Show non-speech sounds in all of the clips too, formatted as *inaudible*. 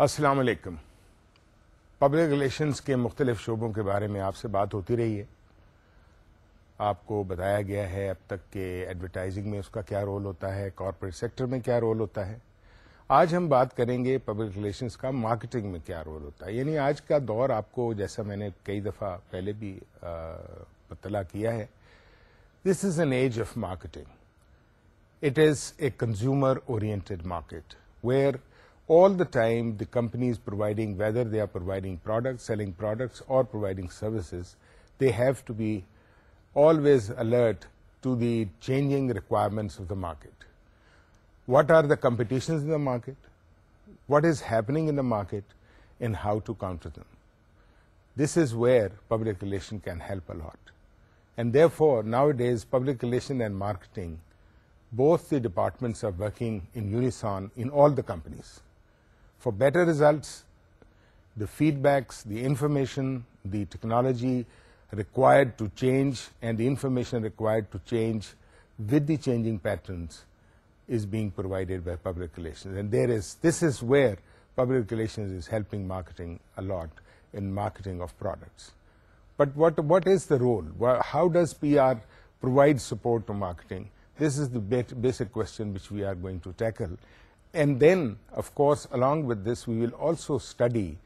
असलकम public relations के मुख्तलिफ शोबों के बारे में आपसे बात होती रही है आपको बताया गया है अब तक के एडवर्टाइजिंग में उसका क्या रोल होता है कॉरपोरेट सेक्टर में क्या रोल होता है आज हम बात करेंगे पब्लिक रिलेशंस का मार्केटिंग में क्या रोल होता है यानी आज का दौर आपको जैसा मैंने कई दफ़ा पहले भी मतला किया है this is an age of marketing it is a consumer oriented market where all the time the companies providing, whether they are providing products, selling products or providing services, they have to be always alert to the changing requirements of the market. What are the competitions in the market? What is happening in the market and how to counter them? This is where public relation can help a lot. And therefore, nowadays, public relation and marketing, both the departments are working in unison in all the companies for better results, the feedbacks, the information, the technology required to change and the information required to change with the changing patterns is being provided by public relations. And there is, this is where public relations is helping marketing a lot in marketing of products. But what, what is the role? how does PR provide support to marketing? This is the basic question which we are going to tackle. And then, of course, along with this, we will also study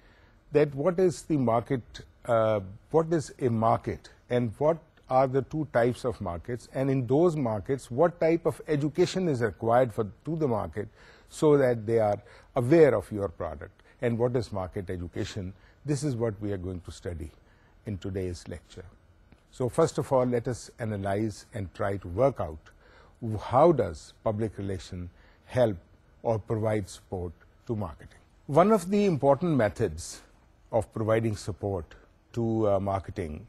that what is the market, uh, what is a market and what are the two types of markets and in those markets what type of education is required for to the market so that they are aware of your product and what is market education. This is what we are going to study in today's lecture. So first of all, let us analyze and try to work out how does public relation help or provide support to marketing. One of the important methods of providing support to uh, marketing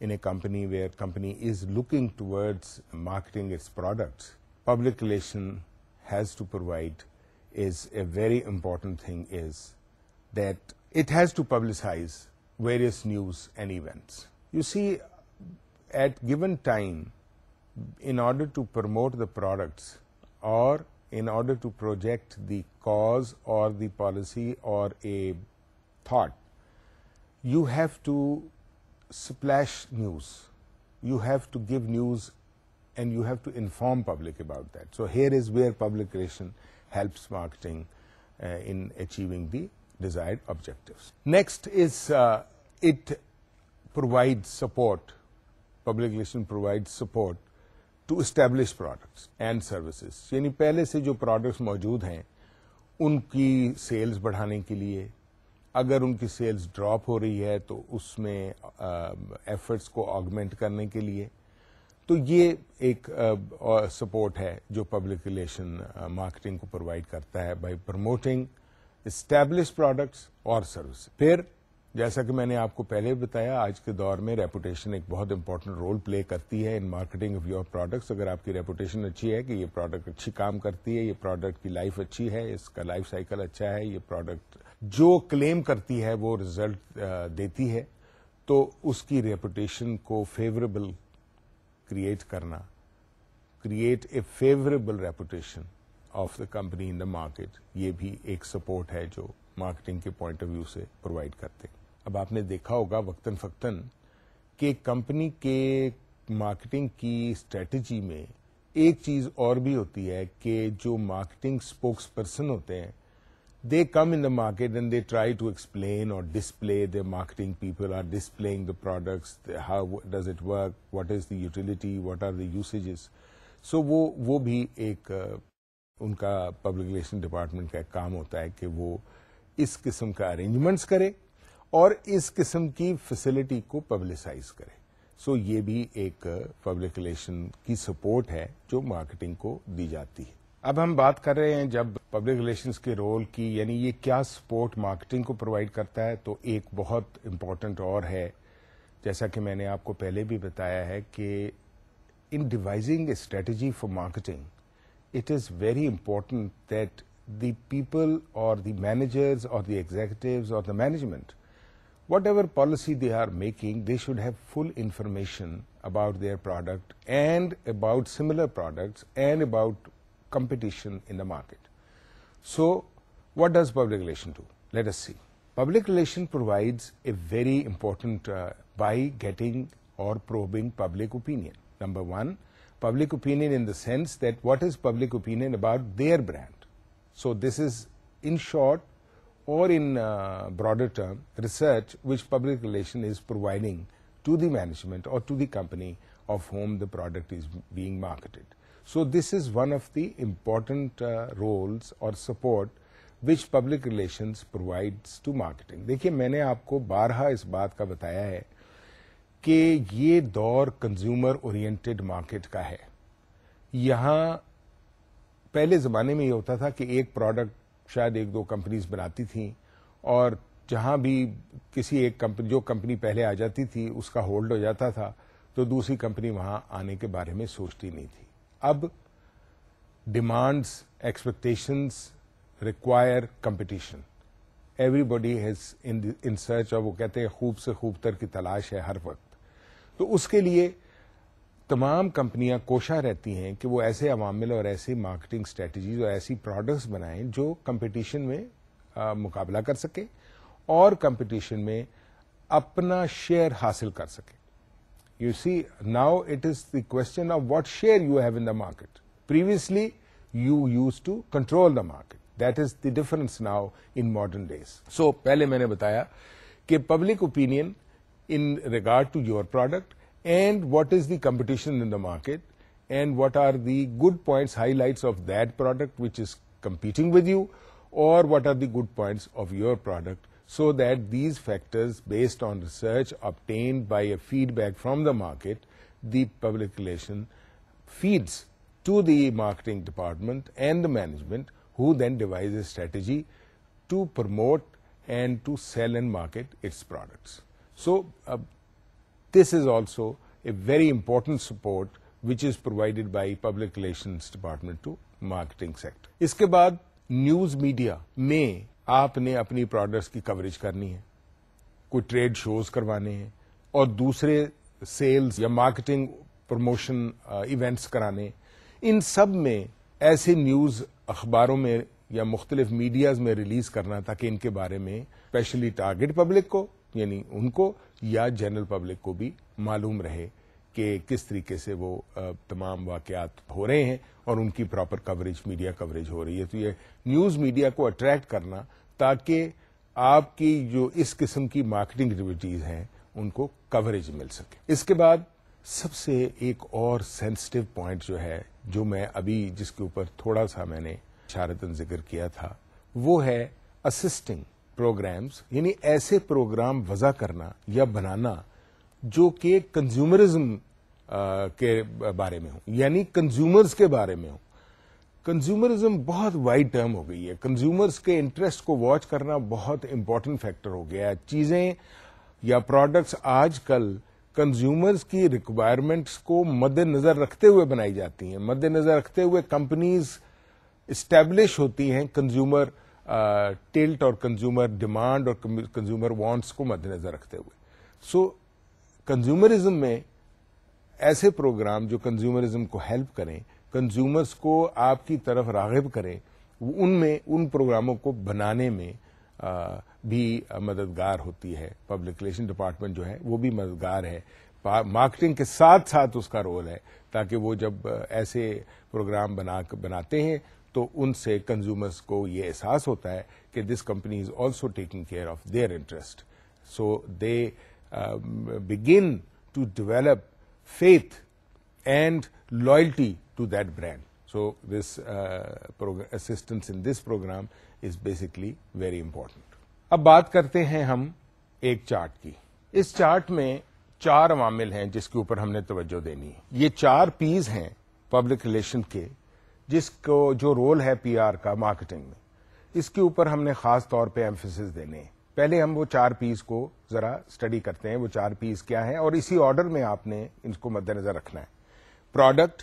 in a company where company is looking towards marketing its products, public relation has to provide is a very important thing is that it has to publicize various news and events. You see, at given time, in order to promote the products or in order to project the cause or the policy or a thought, you have to splash news. You have to give news and you have to inform public about that. So here is where public relation helps marketing uh, in achieving the desired objectives. Next is uh, it provides support. Public relation provides support to establish products and services यानी पहले से जो products मौजूद हैं उनकी sales बढ़ाने के लिए अगर उनकी सेल्स ड्रॉप हो रही है तो उसमें एफर्ट्स को ऑगमेंट करने के लिए तो ये एक सपोर्ट है जो पब्लिक रिलेशन मार्केटिंग को प्रोवाइड करता है बाय प्रमोटिंग स्टैब्लिश प्रोडक्ट्स और सर्विस फिर जैसा कि मैंने आपको पहले बताया आज के दौर में रेपुटेशन एक बहुत इंपॉर्टेंट रोल प्ले करती है in marketing of your products अगर आपकी रेपुटेशन अच्छी है कि ये प्रोडक्ट अच्छी काम करती है ये प्रोडक्ट की लाइफ अच्छी है इसका लाइफ साइकिल अच्छा है ये प्रोडक्ट जो क्लेम करती है वो रिजल्ट देती है तो उसकी रेपुटेशन को फेवरेबल क्रिएट करना create a favourable reputation of the company in the market ये भी एक सपोर्ट है जो मार्केटिंग के पॉइंट ऑफ व्यू से प्रोवाइड करते हैं अब आपने देखा होगा वक्तन फ़क्तन कि कंपनी के मार्केटिंग की स्ट्रेटजी में एक चीज़ और भी होती है कि जो मार्केटिंग स्पोक्स पर्सन होते हैं they come in the market and they try to explain or display their marketing people are displaying the products how does it work what is the utility what are the usages so वो वो भी एक उनका public relation department का काम होता है कि वो इस किस्म का अरेंजमेंट्स करे और इस किस्म की फैसिलिटी को पब्लिसाइज करें सो ये भी एक पब्लिक uh, रिलेशन की सपोर्ट है जो मार्केटिंग को दी जाती है अब हम बात कर रहे हैं जब पब्लिक रिलेशंस के रोल की यानी ये क्या सपोर्ट मार्केटिंग को प्रोवाइड करता है तो एक बहुत इम्पॉर्टेंट और है जैसा कि मैंने आपको पहले भी बताया है कि in devising a strategy for marketing, it is very important that the people or the managers or the executives or the management whatever policy they are making, they should have full information about their product and about similar products and about competition in the market. So, what does public relation do? Let us see. Public relation provides a very important uh, by getting or probing public opinion. Number one, public opinion in the sense that what is public opinion about their brand. So, this is in short or in uh, broader term, research which public relation is providing to the management or to the company of whom the product is being marketed. So this is one of the important uh, roles or support which public relations provides to marketing. देखिए मैंने आपको बारहा इस बात का बताया है कि ये दौर कंज्यूमर ओरिएंटेड मार्केट का है यहाँ पहले ज़माने में ये होता था कि एक प्रोडक्ट शायद एक दो कंपनीज बनाती थी और जहां भी किसी एक कंपनी जो कंपनी पहले आ जाती थी उसका होल्ड हो जाता था तो दूसरी कंपनी वहां आने के बारे में सोचती नहीं थी अब demands expectations require competition everybody has in in search और वो कहते हैं खूब से खूबतर की तलाश है हर वक्त तो उसके लिए तमाम कंपनियां कोशा रहती हैं कि वो ऐसे अवामिल और ऐसी मार्केटिंग स्ट्रेटजीज और ऐसी प्रोडक्ट्स बनाएं जो कंपटीशन में आ, मुकाबला कर सके और कंपटीशन में अपना शेयर हासिल कर सके you see now it is the question of what share you have in the market previously you use to control the market that is the difference now in modern days so पहले मैंने बताया कि public opinion in regard to your product and what is the competition in the market and what are the good points, highlights of that product which is competing with you or what are the good points of your product so that these factors based on research obtained by a feedback from the market, the public relation feeds to the marketing department and the management who then devise a strategy to promote and to sell and market its products. So, uh, This is also a very important support which is provided by public relations department to marketing sector. इसके बाद news media में आपने अपनी products की coverage करनी है कोई trade shows करवाने हैं और दूसरे सेल्स या मार्केटिंग प्रमोशन इवेंट्स कराने इन सब में ऐसे न्यूज अखबारों में या मुख्तलिफ मीडियाज में रिलीज करना ताकि इनके बारे में स्पेशली टारगेट पब्लिक को यानी उनको या जनरल पब्लिक को भी मालूम रहे कि किस तरीके से वो तमाम वाकयात हो रहे हैं और उनकी प्रॉपर कवरेज मीडिया कवरेज हो रही है तो ये न्यूज़ मीडिया को अट्रैक्ट करना ताकि आपकी जो इस किस्म की मार्केटिंग एक्टिविटीज़ हैं उनको कवरेज मिल सके इसके बाद सबसे एक और सेंसिटिव पॉइंट जो है जो मैं अभी जिसके ऊपर थोड़ा सा मैंने शारतन जिक्र किया था वो है असिस्टिंग प्रोग्राम्स यानी ऐसे प्रोग्राम वज़ा करना या बनाना जो कि कंज्यूमरिज्म के बारे में हो यानी कंज्यूमर्स के बारे में हो कंज्यूमरिज्म बहुत वाइड टर्म हो गई है कंज्यूमर्स के इंटरेस्ट को वॉच करना बहुत इंपॉर्टेंट फैक्टर हो गया है चीज़ें या प्रोडक्ट्स आजकल कंज्यूमर्स की रिक्वायरमेंट्स को मद्देनजर रखते हुए बनाई जाती हैं मद्देनजर रखते हुए कंपनीज इस्टेब्लिश होती हैं कंज्यूमर टिल्ट और कंज्यूमर डिमांड और कंज्यूमर वांट्स को मद्देनजर रखते हुए सो कंज्यूमरिज्म में ऐसे प्रोग्राम जो कंज्यूमरिज्म को हेल्प करें कंज्यूमर्स को आपकी तरफ रागब करें उनमें उन प्रोग्रामों को बनाने में आ, भी मददगार होती है पब्लिक रिलेशन डिपार्टमेंट जो है वो भी मददगार है मार्केटिंग के साथ साथ उसका रोल है ताकि वो जब ऐसे प्रोग्राम बना बनाते हैं तो उनसे कंज्यूमर्स को ये एहसास होता है कि this company is also taking care of their interest so they begin to develop faith and loyalty to that brand so this assistance in this program is basically very important अब बात करते हैं हम एक चार्ट की इस chart में चार मामिल हैं जिसके ऊपर हमने तवज्जो देनी है ये चार पीज हैं पब्लिक रिलेशन के जिसको जो रोल है पीआर का मार्केटिंग में इसके ऊपर हमने खास तौर पे एम्फोसिस देने हैं पहले हम वो चार पीस को जरा स्टडी करते हैं वो चार पीस क्या है और इसी ऑर्डर में आपने इनको मद्देनजर रखना है प्रोडक्ट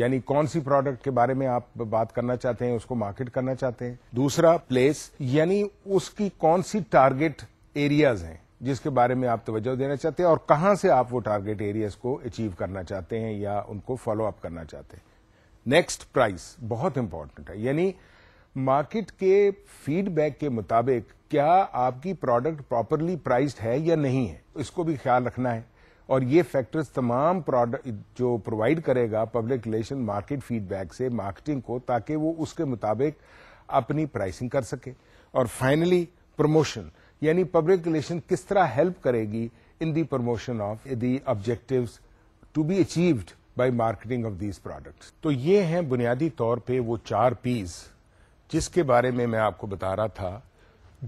यानी कौन सी प्रोडक्ट के बारे में आप बात करना चाहते हैं उसको मार्केट करना चाहते हैं दूसरा प्लेस यानी उसकी कौन सी टारगेट एरियाज हैं जिसके बारे में आप तवज्जो देना चाहते हैं और कहां से आप वो टारगेट एरियाज को अचीव करना चाहते हैं या उनको फॉलो अप करना चाहते हैं नेक्स्ट प्राइस बहुत इंपॉर्टेंट है यानी मार्केट के फीडबैक के मुताबिक क्या आपकी प्रोडक्ट प्रॉपरली प्राइस्ड है या नहीं है इसको भी ख्याल रखना है और ये फैक्टर्स तमाम प्रोडक्ट जो प्रोवाइड करेगा पब्लिक रिलेशन मार्केट फीडबैक से मार्केटिंग को ताकि वो उसके मुताबिक अपनी प्राइसिंग कर सके और फाइनली प्रमोशन यानी पब्लिक रिलेशन किस तरह हेल्प करेगी in the promotion of the objectives to be achieved by marketing of these products. तो ये हैं बुनियादी तौर पे वो चार पीज जिसके बारे में मैं आपको बता रहा था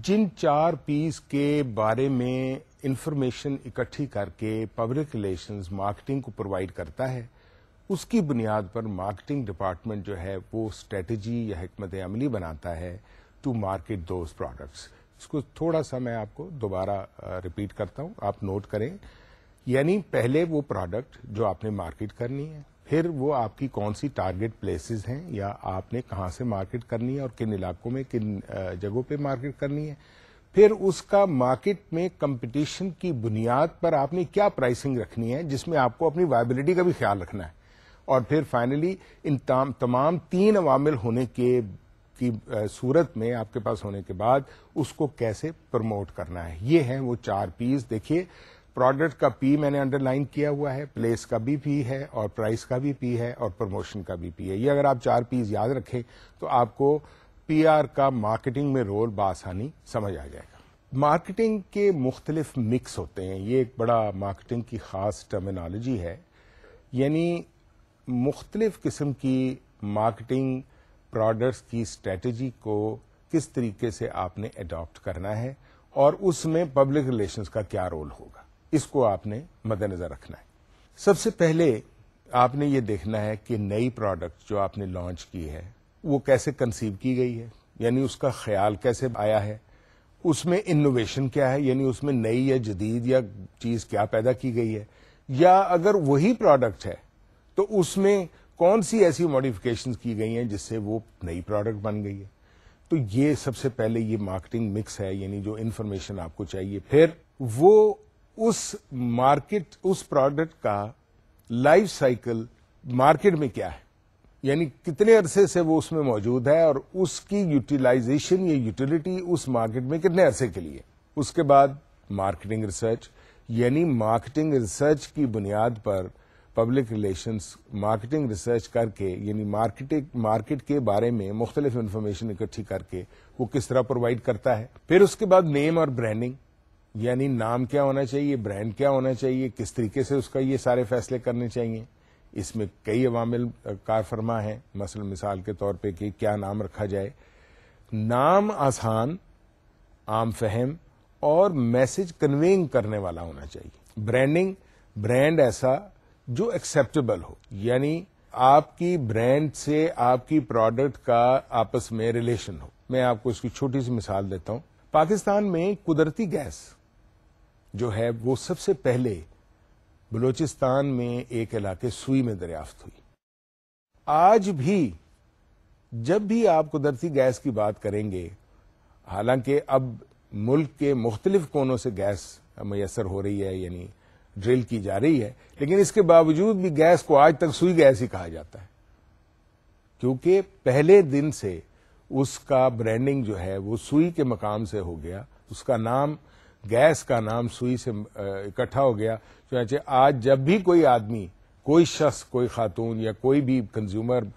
जिन चार पीज के बारे में इंफॉर्मेशन इकट्ठी करके पब्लिक रिलेशंस मार्केटिंग को प्रोवाइड करता है उसकी बुनियाद पर मार्केटिंग डिपार्टमेंट जो है वो स्ट्रेटजी या हमत अमली बनाता है टू मार्केट दोज प्रोडक्ट्स इसको थोड़ा सा मैं आपको दोबारा रिपीट करता हूँ आप नोट करें यानी पहले वो प्रोडक्ट जो आपने मार्केट करनी है फिर वो आपकी कौन सी टारगेट प्लेसेस हैं या आपने कहाँ से मार्केट करनी है और किन इलाकों में किन जगहों पे मार्केट करनी है फिर उसका मार्केट में कंपटीशन की बुनियाद पर आपने क्या प्राइसिंग रखनी है जिसमें आपको अपनी वायबिलिटी का भी ख्याल रखना है और फिर फाइनली इन तमाम तीन अवामिल होने के की सूरत में आपके पास होने के बाद उसको कैसे प्रमोट करना है ये है वो चार पीस देखिए प्रोडक्ट का पी मैंने अंडरलाइन किया हुआ है प्लेस का भी पी है और प्राइस का भी पी है और प्रमोशन का भी पी है ये अगर आप चार पीज याद रखें तो आपको पीआर का मार्केटिंग में रोल बासानी समझ आ जाएगा मार्केटिंग के मुख्तलिफ मिक्स होते हैं ये एक बड़ा मार्केटिंग की ख़ास टर्मिनोलॉजी है यानी मुख्तलिफ किस्म की मार्केटिंग प्रोडक्ट्स की स्ट्रेटजी को किस तरीके से आपने अडॉप्ट करना है और उसमें पब्लिक रिलेशंस का क्या रोल होगा इसको आपने मद्देनजर रखना है सबसे पहले आपने ये देखना है कि नई प्रोडक्ट जो आपने लॉन्च की है वो कैसे कंसीव की गई है यानी उसका ख्याल कैसे आया है उसमें इनोवेशन क्या है यानी उसमें नई या जदीद या चीज क्या पैदा की गई है या अगर वही प्रोडक्ट है तो उसमें कौन सी ऐसी मॉडिफिकेशन की गई हैं जिससे वो नई प्रोडक्ट बन गई है तो ये सबसे पहले ये मार्केटिंग मिक्स है यानी जो इन्फॉर्मेशन आपको चाहिए फिर वो उस मार्केट उस प्रोडक्ट का लाइफ साइकिल मार्केट में क्या है यानी कितने अरसे से वो उसमें मौजूद है और उसकी यूटिलाइजेशन या यूटिलिटी उस मार्केट में कितने अरसे के लिए उसके बाद मार्केटिंग रिसर्च यानी मार्केटिंग रिसर्च की बुनियाद पर पब्लिक रिलेशंस मार्केटिंग रिसर्च करके यानी मार्केटिंग मार्केट के बारे में मुख्तलिफ इन्फॉर्मेशन इकट्ठी करके वो किस तरह प्रोवाइड करता है फिर उसके बाद नेम और ब्रांडिंग यानी नाम क्या होना चाहिए ब्रांड क्या होना चाहिए किस तरीके से उसका ये सारे फैसले करने चाहिए इसमें कई अवामिल कार फरमा है मसल मिसाल के तौर पे कि क्या नाम रखा जाए नाम आसान आम फहम और मैसेज कन्वेइंग करने वाला होना चाहिए ब्रांडिंग ब्रांड ऐसा जो एक्सेप्टेबल हो यानी आपकी ब्रांड से आपकी प्रोडक्ट का आपस में रिलेशन हो मैं आपको इसकी छोटी सी मिसाल देता हूं पाकिस्तान में कुदरती गैस जो है वो सबसे पहले बलूचिस्तान में एक इलाके सुई में दरियाफ्त हुई आज भी जब भी आप कुदरती गैस की बात करेंगे हालांकि अब मुल्क के मुख्तलिफ कोनों से गैस मैसर हो रही है यानी ड्रिल की जा रही है लेकिन इसके बावजूद भी गैस को आज तक सुई गैस ही कहा जाता है क्योंकि पहले दिन से उसका ब्रांडिंग जो है वो सुई के मकाम से हो गया उसका नाम गैस का नाम सुई से इकट्ठा हो गया चुनाचे आज जब भी कोई आदमी कोई शख्स कोई खातून या कोई भी कंज्यूमर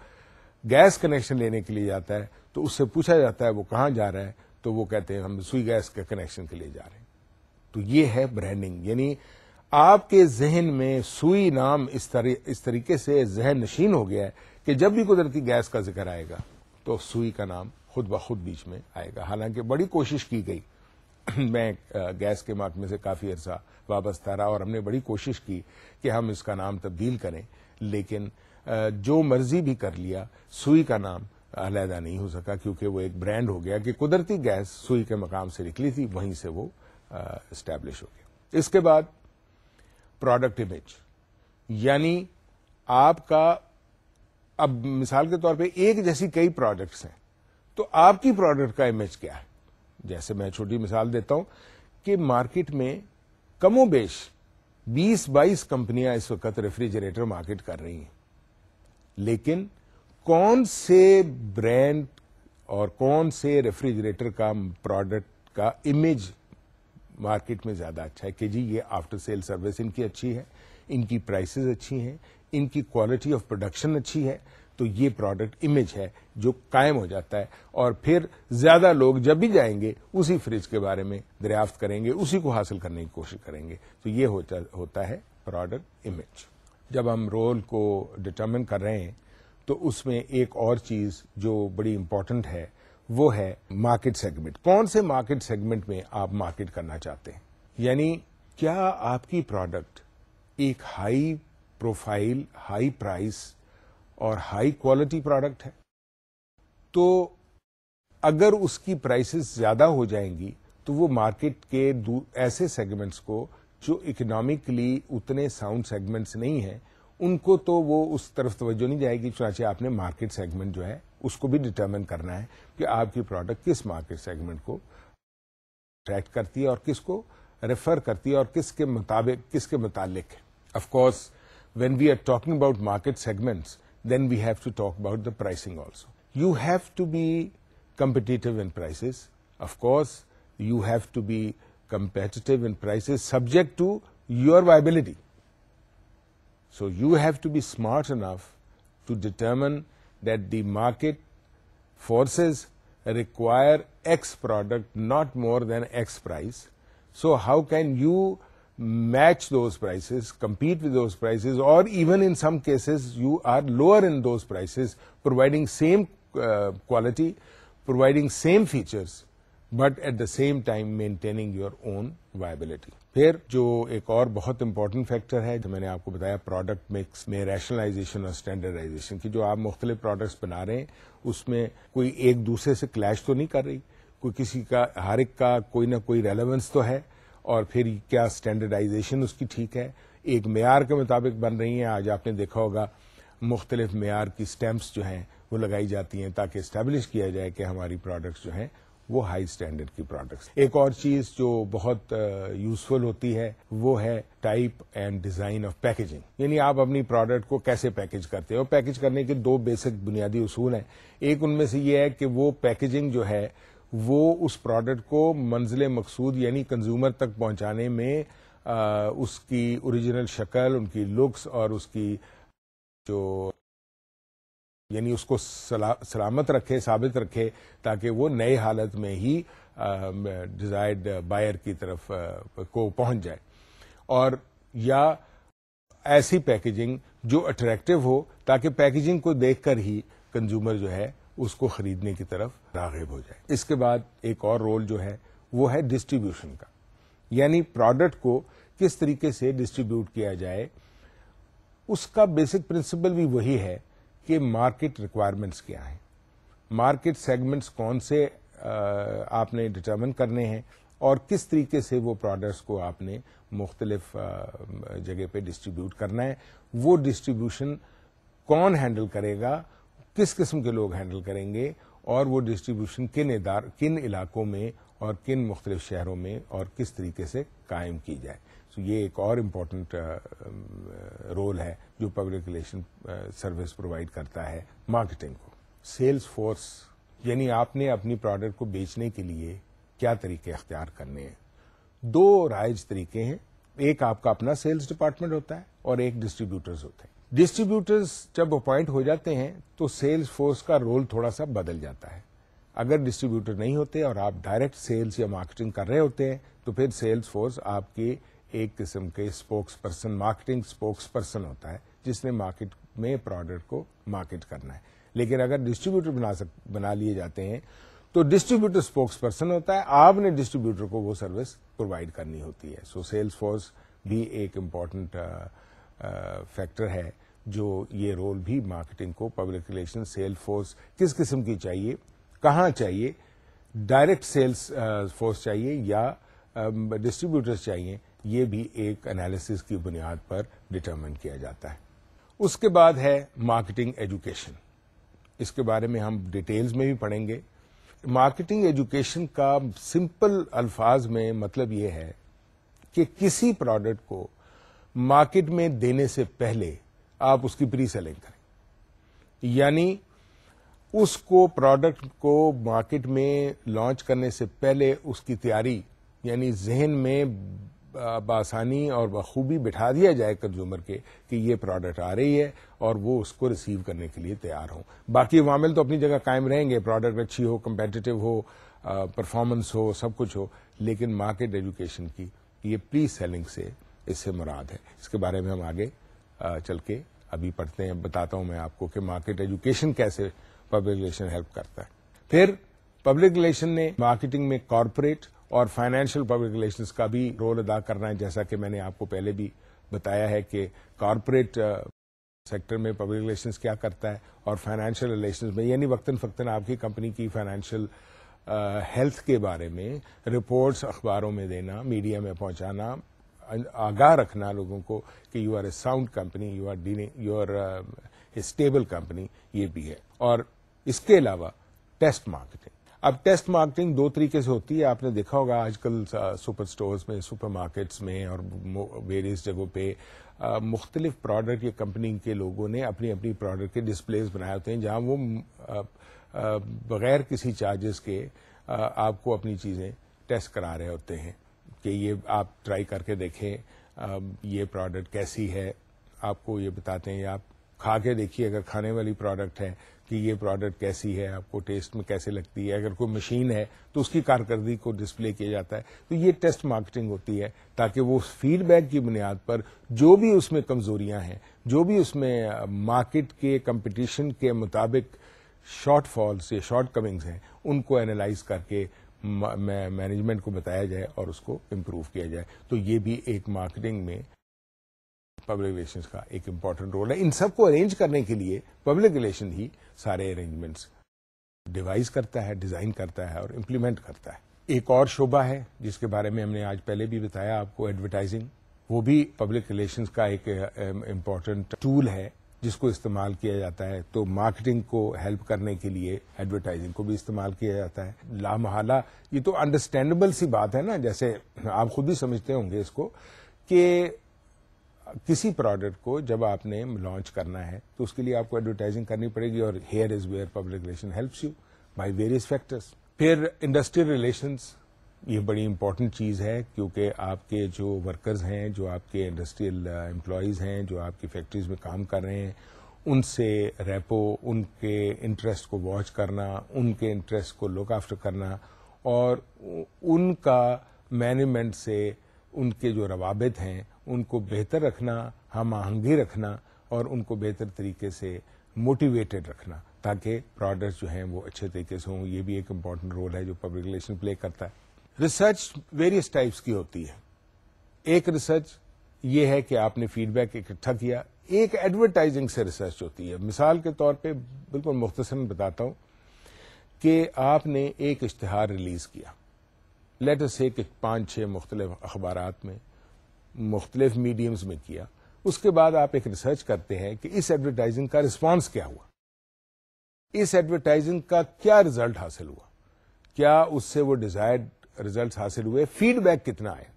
गैस कनेक्शन लेने के लिए जाता है तो उससे पूछा जाता है वो कहाँ जा रहा है तो वो कहते हैं हम सुई गैस के कनेक्शन के लिए जा रहे हैं तो ये है ब्रांडिंग यानी आपके जहन में सुई नाम इस तरी, इस तरीके से जहन नशीन हो गया है कि जब भी कुदरती गैस का जिक्र आएगा तो सुई का नाम खुद ब खुद बीच में आएगा हालांकि बड़ी कोशिश की गई *coughs* मैं गैस के महकमे से काफ़ी अरसा वाबस्ता रहा और हमने बड़ी कोशिश की कि हम इसका नाम तब्दील करें लेकिन जो मर्जी भी कर लिया सुई का नाम अलहदा नहीं हो सका क्योंकि वो एक ब्रांड हो गया कि कुदरती गैस सुई के मकाम से निकली थी वहीं से वो इस्टेब्लिश हो गया इसके बाद प्रोडक्ट इमेज यानी आपका अब मिसाल के तौर पे एक जैसी कई प्रोडक्ट्स हैं तो आपकी प्रोडक्ट का इमेज क्या है जैसे मैं छोटी मिसाल देता हूं कि मार्केट में कमोबेश 20-22 कंपनियां इस वक्त रेफ्रिजरेटर मार्केट कर रही हैं लेकिन कौन से ब्रांड और कौन से रेफ्रिजरेटर का प्रोडक्ट का इमेज मार्केट में ज्यादा अच्छा है कि जी ये आफ्टर सेल सर्विस इनकी अच्छी है इनकी प्राइसेस अच्छी हैं इनकी क्वालिटी ऑफ प्रोडक्शन अच्छी है तो ये प्रोडक्ट इमेज है जो कायम हो जाता है और फिर ज्यादा लोग जब भी जाएंगे उसी फ्रिज के बारे में दरियाफ्त करेंगे उसी को हासिल करने की कोशिश करेंगे तो ये होता होता है प्रोडक्ट इमेज जब हम रोल को डिटर्मिन कर रहे हैं तो उसमें एक और चीज जो बड़ी इंपॉर्टेंट है वो है मार्केट सेगमेंट कौन से मार्केट सेगमेंट में आप मार्केट करना चाहते हैं यानी क्या आपकी प्रोडक्ट एक हाई प्रोफाइल हाई प्राइस और हाई क्वालिटी प्रोडक्ट है तो अगर उसकी प्राइसेस ज्यादा हो जाएंगी तो वो मार्केट के ऐसे सेगमेंट्स को जो इकोनॉमिकली उतने साउंड सेगमेंट्स नहीं है उनको तो वो उस तरफ तवज्जो नहीं जाएगी चुनाचे आपने मार्केट सेगमेंट जो है उसको भी डिटर्मिन करना है कि आपकी प्रोडक्ट किस मार्केट सेगमेंट को अट्रैक्ट करती है और किसको रेफर करती है और किसके मुताबिक किसके मुतालिक है of course when we are talking about market segments then we have to talk about the pricing also. You have to be competitive in prices. Of course, you have to be competitive in prices subject to your viability. So you have to be smart enough to determine that the market forces require X product, not more than X price. So how can you match those prices, compete with those prices, or even in some cases you are lower in those prices, providing same uh, quality, providing same features, but at the same time maintaining your own viability फिर जो एक और बहुत important factor है जो मैंने आपको बताया प्रोडक्ट मिक्स में रैशनलाइजेशन और स्टैंडर्डाइजेशन की जो आप मुख्तलिफ प्रोडक्ट्स बना रहे हैं उसमें कोई एक दूसरे से क्लैश तो नहीं कर रही कोई किसी का हर एक का कोई ना कोई रेलेवेंस तो है और फिर क्या स्टैंडर्डाइजेशन उसकी ठीक है एक मैार के मुताबिक बन रही हैं आज आपने देखा होगा मुख्तलिफ मैार की स्टैंप्स जो हैं वो लगाई जाती हैं ताकि इस्टेब्लिश किया जाए कि हमारी प्रोडक्ट्स जो हैं वो हाई स्टैंडर्ड की प्रोडक्ट्स एक और चीज जो बहुत यूजफुल होती है वो है type and design of packaging यानी आप अपनी प्रोडक्ट को कैसे पैकेज करते हो पैकेज करने के दो बेसिक बुनियादी उसूल हैं एक उनमें से ये है कि वो पैकेजिंग जो है वो उस प्रोडक्ट को मंजिल मकसूद यानी कंज्यूमर तक पहुंचाने में आ, उसकी ओरिजिनल शक्ल उनकी लुक्स और उसकी जो यानी उसको सला, सलामत रखे साबित रखे ताकि वो नए हालत में ही डिजायर्ड बायर की तरफ आ, को पहुंच जाए और या ऐसी पैकेजिंग जो अट्रैक्टिव हो ताकि पैकेजिंग को देखकर ही कंज्यूमर जो है उसको खरीदने की तरफ रागब हो जाए इसके बाद एक और रोल जो है वो है डिस्ट्रीब्यूशन का यानी प्रोडक्ट को किस तरीके से डिस्ट्रीब्यूट किया जाए उसका बेसिक प्रिंसिपल भी वही है कि मार्केट रिक्वायरमेंट्स क्या है मार्केट सेगमेंट्स कौन से आपने डिटर्मिन करने हैं और किस तरीके से वो प्रोडक्ट्स को आपने मुख्तलिफ जगह पे डिस्ट्रीब्यूट करना है वो डिस्ट्रीब्यूशन कौन हैंडल करेगा किस किस्म के लोग हैंडल करेंगे और वो डिस्ट्रीब्यूशन किन इदार किन इलाकों में और किन मुख्तलिफ शहरों में और किस तरीके से कायम की जाए तो ये एक और important role uh, um, uh, है जो पब्लिक रिलेशन सर्विस प्रोवाइड करता है मार्केटिंग को सेल्स फोर्स यानी आपने अपनी प्रोडक्ट को बेचने के लिए क्या तरीके अख्तियार करने हैं दो राइज तरीके हैं एक आपका अपना सेल्स डिपार्टमेंट होता है और एक डिस्ट्रीब्यूटर्स होते हैं डिस्ट्रीब्यूटर्स जब अपॉइंट हो जाते हैं तो सेल्स फोर्स का रोल थोड़ा सा बदल जाता है अगर डिस्ट्रीब्यूटर नहीं होते और आप डायरेक्ट सेल्स या मार्केटिंग कर रहे होते हैं तो फिर सेल्स फोर्स आपके एक किस्म के spokesperson marketing spokesperson होता है जिसने मार्केट में प्रोडक्ट को मार्केट करना है लेकिन अगर डिस्ट्रीब्यूटर बना सक बना लिए जाते हैं तो डिस्ट्रीब्यूटर स्पोक्स पर्सन होता है आपने डिस्ट्रीब्यूटर को वो सर्विस प्रोवाइड करनी होती है सो सेल्स फोर्स भी एक इम्पॉर्टेंट फैक्टर uh, uh, है जो ये रोल भी मार्केटिंग को पब्लिक रिलेशन सेल फोर्स किस किस्म की चाहिए कहाँ चाहिए डायरेक्ट सेल्स फोर्स चाहिए या डिस्ट्रीब्यूटर्स चाहिए ये भी एक एनालिसिस की बुनियाद पर डिटरमिन किया जाता है उसके बाद है मार्केटिंग एजुकेशन इसके बारे में हम डिटेल्स में भी पढ़ेंगे मार्केटिंग एजुकेशन का सिंपल अल्फाज में मतलब ये है कि किसी प्रोडक्ट को मार्केट में देने से पहले आप उसकी प्री सेलिंग करें यानी उसको प्रोडक्ट को मार्केट में लॉन्च करने से पहले उसकी तैयारी यानी जहन में बासानी और बखूबी बिठा दिया जाए कंज्यूमर के कि ये प्रोडक्ट आ रही है और वो उसको रिसीव करने के लिए तैयार हो बाकी वामिल तो अपनी जगह कायम रहेंगे प्रोडक्ट अच्छी हो कम्पेटिटिव हो परफॉर्मेंस हो सब कुछ हो लेकिन मार्केट एजुकेशन की ये प्री सेलिंग से इससे मुराद है इसके बारे में हम आगे चल के अभी पढ़ते हैं बताता हूं मैं आपको कि मार्केट एजुकेशन कैसे पब्लिक रिलेशन हेल्प करता है फिर पब्लिक रिलेशन ने मार्केटिंग में कॉरपोरेट और फाइनेंशियल पब्लिक रिलेशन का भी रोल अदा करना है जैसा कि मैंने आपको पहले भी बताया है कि कॉरपोरेट सेक्टर में पब्लिक रिलेशंस क्या करता है और फाइनेंशियल रिलेशंस में यानी वक्तन फ़क्तन आपकी कंपनी की फाइनेंशियल हेल्थ के बारे में रिपोर्ट्स अखबारों में देना मीडिया में पहुंचाना आगाह रखना लोगों को कि you are a sound company you are dealing you are a stable company ये भी है और इसके अलावा टेस्ट मार्केटिंग अब टेस्ट मार्केटिंग दो तरीके से होती है आपने देखा होगा आजकल सुपर स्टोर्स में सुपर मार्केट्स में और वेरियस जगहों पे मुख्तलिफ प्रोडक्ट या कंपनी के लोगों ने अपनी अपनी प्रोडक्ट के डिस्प्लेज बनाए होते हैं जहां वो बगैर किसी चार्जेस के आपको अपनी चीजें टेस्ट करा रहे होते हैं कि ये आप ट्राई करके देखें ये प्रोडक्ट कैसी है आपको ये बताते हैं आप खा के देखिए अगर खाने वाली प्रोडक्ट है कि ये प्रोडक्ट कैसी है आपको टेस्ट में कैसे लगती है अगर कोई मशीन है तो उसकी कारकर्दगी को डिस्प्ले किया जाता है तो ये टेस्ट मार्केटिंग होती है ताकि वो फीडबैक की बुनियाद पर जो भी उसमें कमजोरियां हैं जो भी उसमें मार्केट के कंपटीशन के मुताबिक शॉर्टफॉल्स या शॉर्ट कमिंग्स हैं उनको एनालाइज करके मैनेजमेंट को बताया जाए और उसको इम्प्रूव किया जाए तो ये भी एक मार्केटिंग में पब्लिक रिलेशन का एक इम्पॉर्टेंट रोल है इन सबको अरेंज करने के लिए पब्लिक रिलेशन ही सारे अरेंजमेंट्स डिवाइस करता है डिजाइन करता है और इम्प्लीमेंट करता है एक और शोभा है जिसके बारे में हमने आज पहले भी बताया आपको एडवर्टाइजिंग वो भी पब्लिक रिलेशन का एक इम्पॉर्टेंट टूल है जिसको इस्तेमाल किया जाता है तो मार्केटिंग को हेल्प करने के लिए एडवर्टाइजिंग को भी इस्तेमाल किया जाता है लामहला ये तो अंडरस्टैंडेबल सी बात है ना जैसे आप खुद ही समझते होंगे इसको कि किसी प्रोडक्ट को जब आपने लॉन्च करना है तो उसके लिए आपको एडवर्टाइजिंग करनी पड़ेगी और here is where public relation helps you by various factors फिर इंडस्ट्रियल रिलेशंस ये बड़ी इम्पोर्टेंट चीज़ है क्योंकि आपके जो वर्कर्स हैं जो आपके इंडस्ट्रियल एम्प्लॉयज़ uh, हैं जो आपकी फैक्ट्रीज में काम कर रहे हैं उनसे रेपो उनके इंटरेस्ट को वॉच करना उनके इंटरेस्ट को लुक आफ्टर करना और उनका मैनेजमेंट से उनके जो रवाबित हैं उनको बेहतर रखना हम आहंगी रखना और उनको बेहतर तरीके से मोटिवेटेड रखना ताकि प्रोडक्ट्स जो हैं वो अच्छे तरीके से हों ये भी एक इम्पॉर्टेंट रोल है जो पब्लिक रिलेशन प्ले करता है रिसर्च वेरियस टाइप्स की होती है एक रिसर्च ये है कि आपने फीडबैक इकट्ठा किया एक एडवर्टाइजिंग से रिसर्च होती है मिसाल के तौर पे बिल्कुल मुख्तसर बताता हूँ कि आपने एक इश्तहार रिलीज़ किया लेटर से कि पाँच छः मुख्तलिफ अखबार में मुख्तलिफ मीडियम्स में किया उसके बाद आप एक रिसर्च करते हैं कि इस एडवर्टाइजिंग का रिस्पांस क्या हुआ इस एडवर्टाइजिंग का क्या रिजल्ट हासिल हुआ क्या उससे वो डिजायर्ड रिजल्ट्स हासिल हुए फीडबैक कितना आया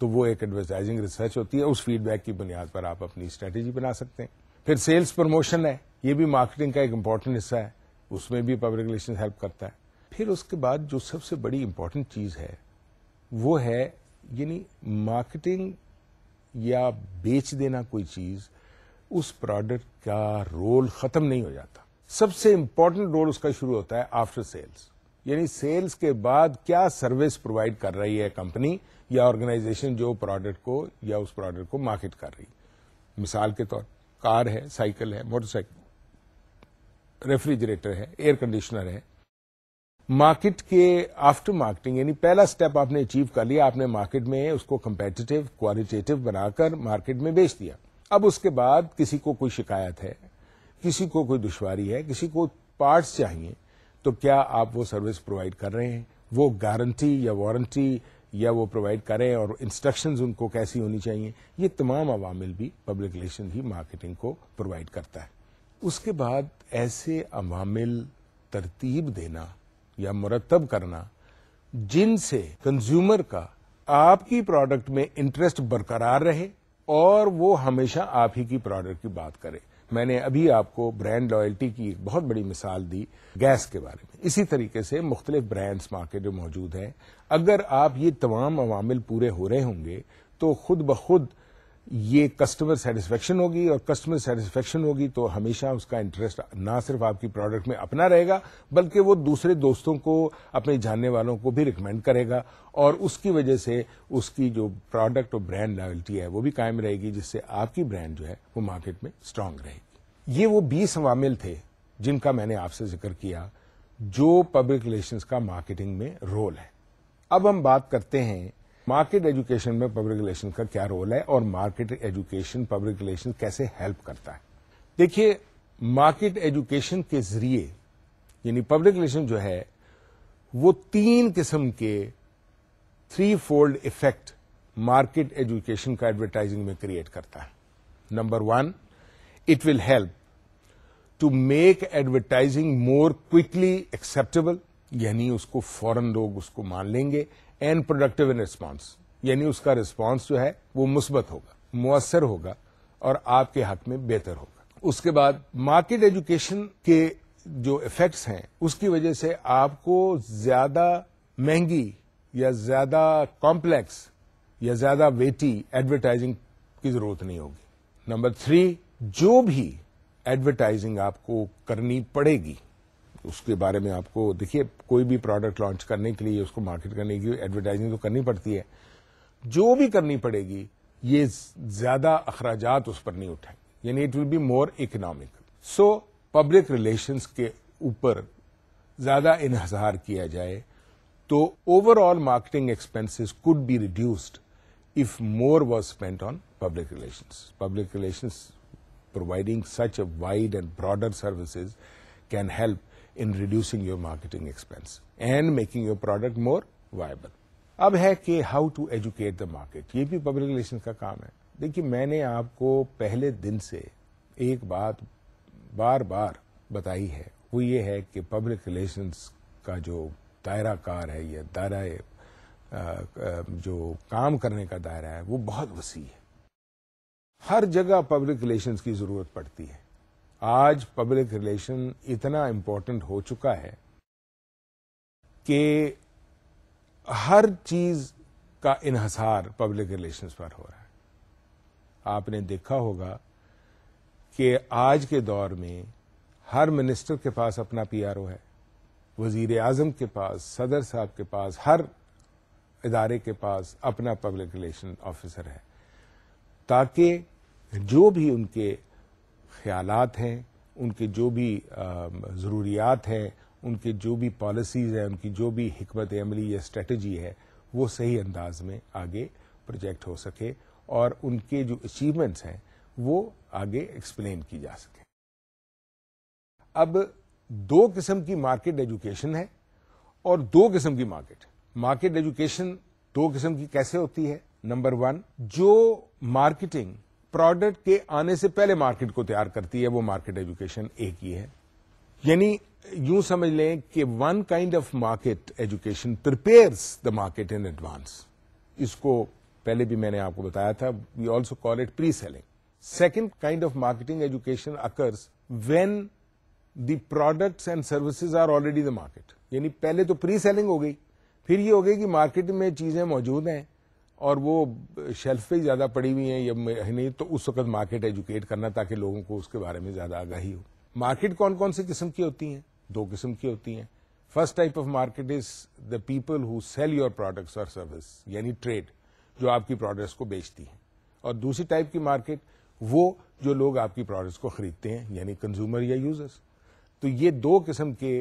तो वो एक एडवर्टाइजिंग रिसर्च होती है उस फीडबैक की बुनियाद पर आप अपनी स्ट्रेटेजी बना सकते हैं फिर सेल्स प्रमोशन है ये भी मार्केटिंग का एक इंपॉर्टेंट हिस्सा है उसमें भी पब्लिक रिलेशन हेल्प करता है फिर उसके बाद जो सबसे बड़ी इंपॉर्टेंट चीज है वो है यानी मार्केटिंग या बेच देना कोई चीज उस प्रोडक्ट का रोल खत्म नहीं हो जाता सबसे इंपॉर्टेंट रोल उसका शुरू होता है आफ्टर सेल्स यानी सेल्स के बाद क्या सर्विस प्रोवाइड कर रही है कंपनी या ऑर्गेनाइजेशन जो प्रोडक्ट को या उस प्रोडक्ट को मार्केट कर रही मिसाल के तौर कार है साइकिल है मोटरसाइकिल रेफ्रिजरेटर है एयर कंडीशनर है मार्केट के आफ्टर मार्केटिंग यानी पहला स्टेप आपने अचीव कर लिया आपने मार्केट में उसको कंपेटिटिव क्वालिटेटिव बनाकर मार्केट में बेच दिया अब उसके बाद किसी को कोई शिकायत है किसी को कोई दुश्वारी है किसी को पार्ट्स चाहिए तो क्या आप वो सर्विस प्रोवाइड कर रहे हैं वो गारंटी या वारंटी या वो प्रोवाइड करें और इंस्ट्रक्शंस उनको कैसी होनी चाहिए ये तमाम अवामिल भी पब्लिक रिलेशन ही मार्केटिंग को प्रोवाइड करता है उसके बाद ऐसे अवामिल तरतीब देना या मुरतब करना जिनसे कंज्यूमर का आपकी प्रोडक्ट में इंटरेस्ट बरकरार रहे और वो हमेशा आप ही की प्रोडक्ट की बात करे मैंने अभी आपको ब्रांड लॉयल्टी की एक बहुत बड़ी मिसाल दी गैस के बारे में इसी तरीके से मुख्तलिफ ब्रांड्स मार्केट में मौजूद हैं अगर आप ये तमाम अवामिल पूरे हो रहे होंगे तो खुद ब खुद ये कस्टमर सेटिस्फेक्शन होगी और कस्टमर सेटिस्फेक्शन होगी तो हमेशा उसका इंटरेस्ट ना सिर्फ आपकी प्रोडक्ट में अपना रहेगा बल्कि वो दूसरे दोस्तों को अपने जानने वालों को भी रिकमेंड करेगा और उसकी वजह से उसकी जो प्रोडक्ट और ब्रांड लॉयल्टी है वो भी कायम रहेगी जिससे आपकी ब्रांड जो है वो मार्केट में स्ट्रांग रहेगी ये वो बीस अवामिल थे जिनका मैंने आपसे जिक्र किया जो पब्लिक रिलेशंस का मार्केटिंग में रोल है अब हम बात करते हैं मार्केट एजुकेशन में पब्लिक रिलेशन का क्या रोल है और मार्केट एजुकेशन पब्लिक रिलेशन कैसे हेल्प करता है देखिए मार्केट एजुकेशन के जरिए यानी पब्लिक रिलेशन जो है वो तीन किस्म के three fold effect market education का एडवर्टाइजिंग में क्रिएट करता है number one it will help to make advertising more quickly acceptable यानी उसको फौरन लोग उसको मान लेंगे एंड प्रोडक्टिव इन रिस्पॉन्स यानी उसका रिस्पॉन्स जो है वो मुस्बत होगा मुअसर होगा और आपके हक में बेहतर होगा उसके बाद मार्केट एजुकेशन के जो इफेक्ट्स हैं उसकी वजह से आपको ज्यादा महंगी या ज्यादा कॉम्प्लेक्स या ज्यादा वेटी एडवर्टाइजिंग की जरूरत नहीं होगी नंबर थ्री जो भी एडवर्टाइजिंग आपको करनी पड़ेगी उसके बारे में आपको देखिए कोई भी प्रोडक्ट लॉन्च करने के लिए उसको मार्केट करने के लिए एडवर्टाइजिंग तो करनी पड़ती है जो भी करनी पड़ेगी ये ज्यादा अखराज उस पर नहीं उठाएंगे यानी it will be more economic so public relations के ऊपर ज्यादा इन्हसार किया जाए तो overall marketing expenses could be reduced if more was spent on public relation public relations providing such a wide and broader services can help in reducing your marketing expense and making your product more viable. अब है कि how to educate the market ये भी public relation का काम है देखिए मैंने आपको पहले दिन से एक बात बार बार बताई है वो ये है कि पब्लिक रिलेशंस का जो दायरा कार है या दायरा जो काम करने का दायरा है वो बहुत वसी है हर जगह पब्लिक रिलेशंस की जरूरत पड़ती है आज पब्लिक रिलेशन इतना इम्पोर्टेंट हो चुका है कि हर चीज का इन्हसार पब्लिक रिलेशंस पर हो रहा है आपने देखा होगा कि आज के दौर में हर मिनिस्टर के पास अपना पीआरओ है वजीर आजम के पास सदर साहब के पास हर इदारे के पास अपना पब्लिक रिलेशन ऑफिसर है ताकि जो भी उनके ख्यालात हैं उनके जो भी ज़रूरियात हैं उनके जो भी पॉलिसीज़ हैं उनकी जो भी हमत अमली या स्ट्रेटजी है वो सही अंदाज में आगे प्रोजेक्ट हो सके और उनके जो अचीवमेंट्स हैं वो आगे एक्सप्लेन की जा सके अब दो किस्म की मार्केट एजुकेशन है और दो किस्म की मार्केट मार्केट एजुकेशन दो किस्म की कैसे होती है नंबर वन जो मार्केटिंग प्रोडक्ट के आने से पहले मार्केट को तैयार करती है वो मार्केट एजुकेशन एक ही है यानी यूं समझ लें कि one kind of market education prepares the market in advance इसको पहले भी मैंने आपको बताया था we also call it pre selling second kind of marketing education occurs when the products and services are already the market यानी पहले तो प्री सेलिंग हो गई फिर ये हो गई कि मार्केट में चीजें मौजूद हैं और वो शेल्फ पे ज़्यादा पड़ी हुई हैं या नहीं तो उस वक्त मार्केट एजुकेट करना ताकि लोगों को उसके बारे में ज़्यादा आगाही हो मार्केट कौन कौन सी किस्म की होती हैं दो किस्म की होती हैं first type of market is the people who sell your products और सर्विस यानी ट्रेड जो आपकी प्रोडक्ट्स को बेचती हैं और दूसरी टाइप की मार्केट वो जो लोग आपकी प्रोडक्ट्स को खरीदते हैं यानी कंज्यूमर या यूजर्स तो ये दो किस्म के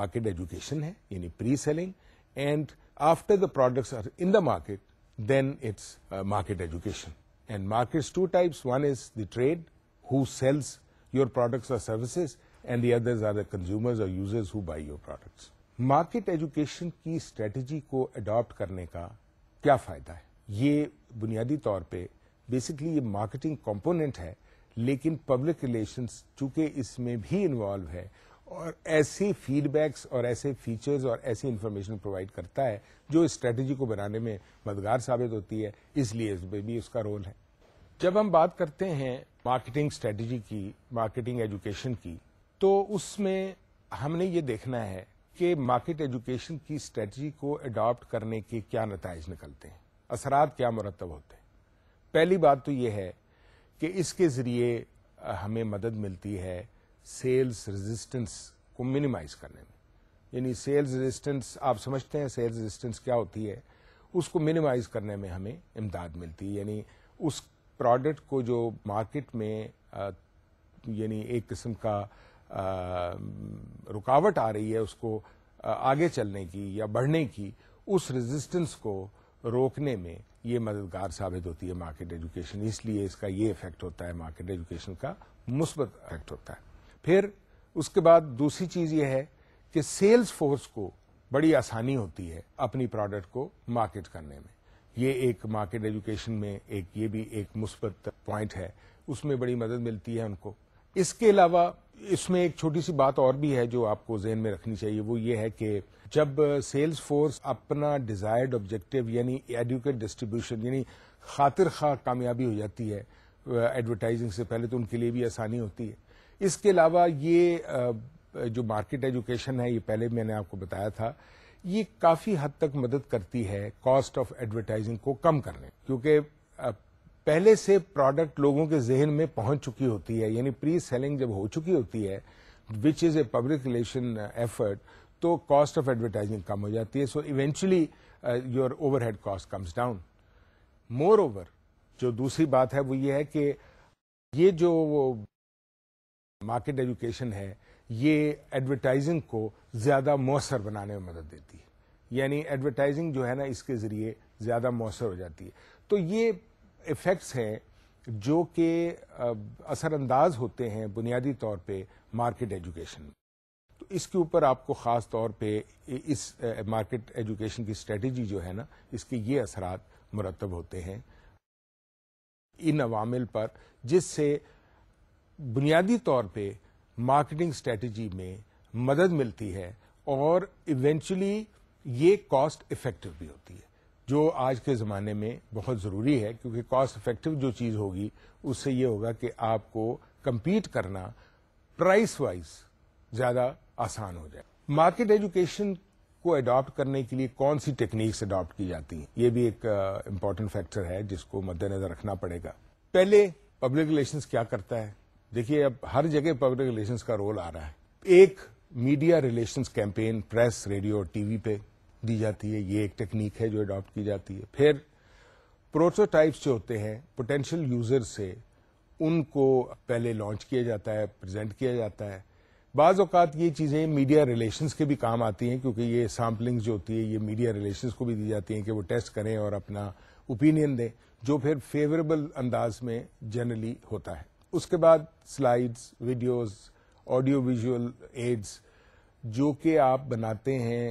मार्केट एजुकेशन है यानी pre selling and after the products are in the market then it's uh, market education. And markets two types, one is the trade, who sells your products or services, and the others are the consumers or users who buy your products. Market education की strategy को adopt करने का क्या फायदा है ये बुनियादी तौर पे बेसिकली ये मार्केटिंग कंपोनेंट है लेकिन पब्लिक रिलेशंस चूंकि इसमें भी इन्वॉल्व है और ऐसी फीडबैक्स और ऐसे फीचर्स और ऐसी इन्फॉर्मेशन प्रोवाइड करता है जो स्ट्रेटजी को बनाने में मददगार साबित होती है इसलिए इसमें भी उसका रोल है जब हम बात करते हैं मार्केटिंग स्ट्रेटजी की मार्केटिंग एजुकेशन की तो उसमें हमने ये देखना है कि मार्केट एजुकेशन की स्ट्रेटजी को अडॉप्ट करने के क्या नतज निकलते हैं असरात क्या मुरतब होते हैं पहली बात तो ये है कि इसके ज़रिए हमें मदद मिलती है सेल्स रेजिस्टेंस को मिनिमाइज करने में यानी सेल्स रेजिस्टेंस आप समझते हैं सेल्स रेजिस्टेंस क्या होती है उसको मिनिमाइज करने में हमें इमदाद मिलती है यानी उस प्रोडक्ट को जो मार्केट में यानी एक किस्म का आ, रुकावट आ रही है उसको आगे चलने की या बढ़ने की उस रेजिस्टेंस को रोकने में ये मददगार साबित होती है मार्केट एजुकेशन इसलिए इसका ये इफेक्ट होता है मार्केट एजुकेशन का मुस्बत इफेक्ट होता है फिर उसके बाद दूसरी चीज़ ये है कि सेल्स फोर्स को बड़ी आसानी होती है अपनी प्रोडक्ट को मार्केट करने में ये एक मार्केट एजुकेशन में एक ये भी एक मुस्बत पॉइंट है उसमें बड़ी मदद मिलती है उनको इसके अलावा इसमें एक छोटी सी बात और भी है जो आपको जहन में रखनी चाहिए वो ये है कि जब सेल्स फोर्स अपना डिजायर्ड ऑब्जेक्टिव यानी एडुकेट डिस्ट्रीब्यूशन यानी खातिर खा कामयाबी हो जाती है एडवर्टाइजिंग से पहले तो उनके लिए भी आसानी होती है इसके अलावा ये जो मार्केट एजुकेशन है ये पहले मैंने आपको बताया था ये काफ़ी हद तक मदद करती है कॉस्ट ऑफ एडवर्टाइजिंग को कम करने क्योंकि पहले से प्रोडक्ट लोगों के जहन में पहुंच चुकी होती है यानी प्री सेलिंग जब हो चुकी होती है which is a public relation effort तो कॉस्ट ऑफ एडवर्टाइजिंग कम हो जाती है so eventually your overhead cost comes down moreover जो दूसरी बात है वो ये है कि ये जो मार्केट एजुकेशन है ये एडवर्टाइजिंग को ज़्यादा मौसर बनाने में मदद देती है यानी एडवर्टाइजिंग जो है ना इसके ज़रिए ज़्यादा मौसर हो जाती है तो ये इफ़ेक्ट्स हैं जो कि असरअंदाज होते हैं बुनियादी तौर पे मार्केट एजुकेशन तो इसके ऊपर आपको ख़ास तौर पे इस मार्केट एजुकेशन की स्ट्रेटजी जो है ना इसके ये असरात मुरतब होते हैं इन अवामिल पर जिससे बुनियादी तौर पे मार्केटिंग स्ट्रेटजी में मदद मिलती है और इवेंचुअली ये कॉस्ट इफेक्टिव भी होती है जो आज के ज़माने में बहुत ज़रूरी है क्योंकि कॉस्ट इफेक्टिव जो चीज़ होगी उससे ये होगा कि आपको कम्पीट करना प्राइस वाइज ज़्यादा आसान हो जाए मार्केट एजुकेशन को अडॉप्ट करने के लिए कौन सी टेक्निक्स अडॉप्ट की जाती हैं ये भी एक इम्पॉर्टेंट uh, फैक्टर है जिसको मद्देनजर रखना पड़ेगा पहले पब्लिक रिलेशंस क्या करता है देखिए अब हर जगह पब्लिक रिलेशंस का रोल आ रहा है एक media relations campaign press radio और टीवी पे दी जाती है ये एक टेक्निक है जो अडॉप्ट की जाती है फिर प्रोटोटाइप्स जो होते हैं पोटेंशियल यूजर से उनको पहले लॉन्च किया जाता है प्रेजेंट किया जाता है बाज़ अवत ये चीज़ें मीडिया रिलेशंस के भी काम आती हैं क्योंकि ये सैम्पलिंग्स जो होती है ये मीडिया रिलेशंस को भी दी जाती हैं कि वो टेस्ट करें और अपना ओपिनियन दें जो फिर फेवरेबल अंदाज में जनरली होता है उसके बाद slides videos audio visual aids जो कि आप बनाते हैं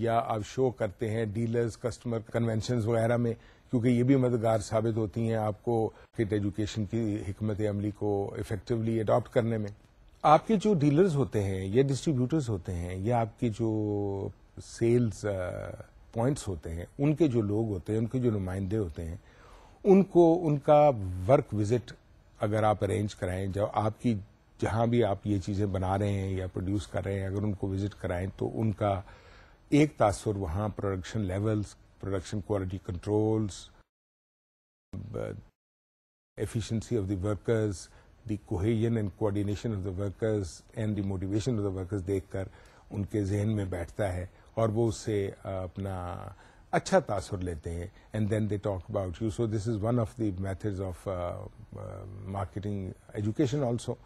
या आप शो करते हैं डीलर्स कस्टमर कन्वेंशन वगैरह में क्योंकि ये भी मददगार साबित होती हैं आपको किट एजुकेशन की हमत अमली को इफेक्टिवली अडॉप्ट करने में आपके जो डीलर्स होते हैं या डिस्ट्रीब्यूटर्स होते हैं या आपके जो सेल्स पॉइंट्स uh, होते हैं उनके जो लोग होते हैं उनके जो नुमाइंदे होते हैं उनको उनका वर्क विजिट अगर आप अरेंज कराएं जब आपकी जहां भी आप ये चीज़ें बना रहे हैं या प्रोड्यूस कर रहे हैं अगर उनको विजिट कराएं तो उनका एक तासर वहां production levels production quality controls efficiency of the workers the cohesion and coordination of the workers and the motivation of the workers देखकर उनके जहन में बैठता है और वो उससे अपना अच्छा तासर लेते हैं and then they talk about you so this is one of the methods of Uh, marketing education also.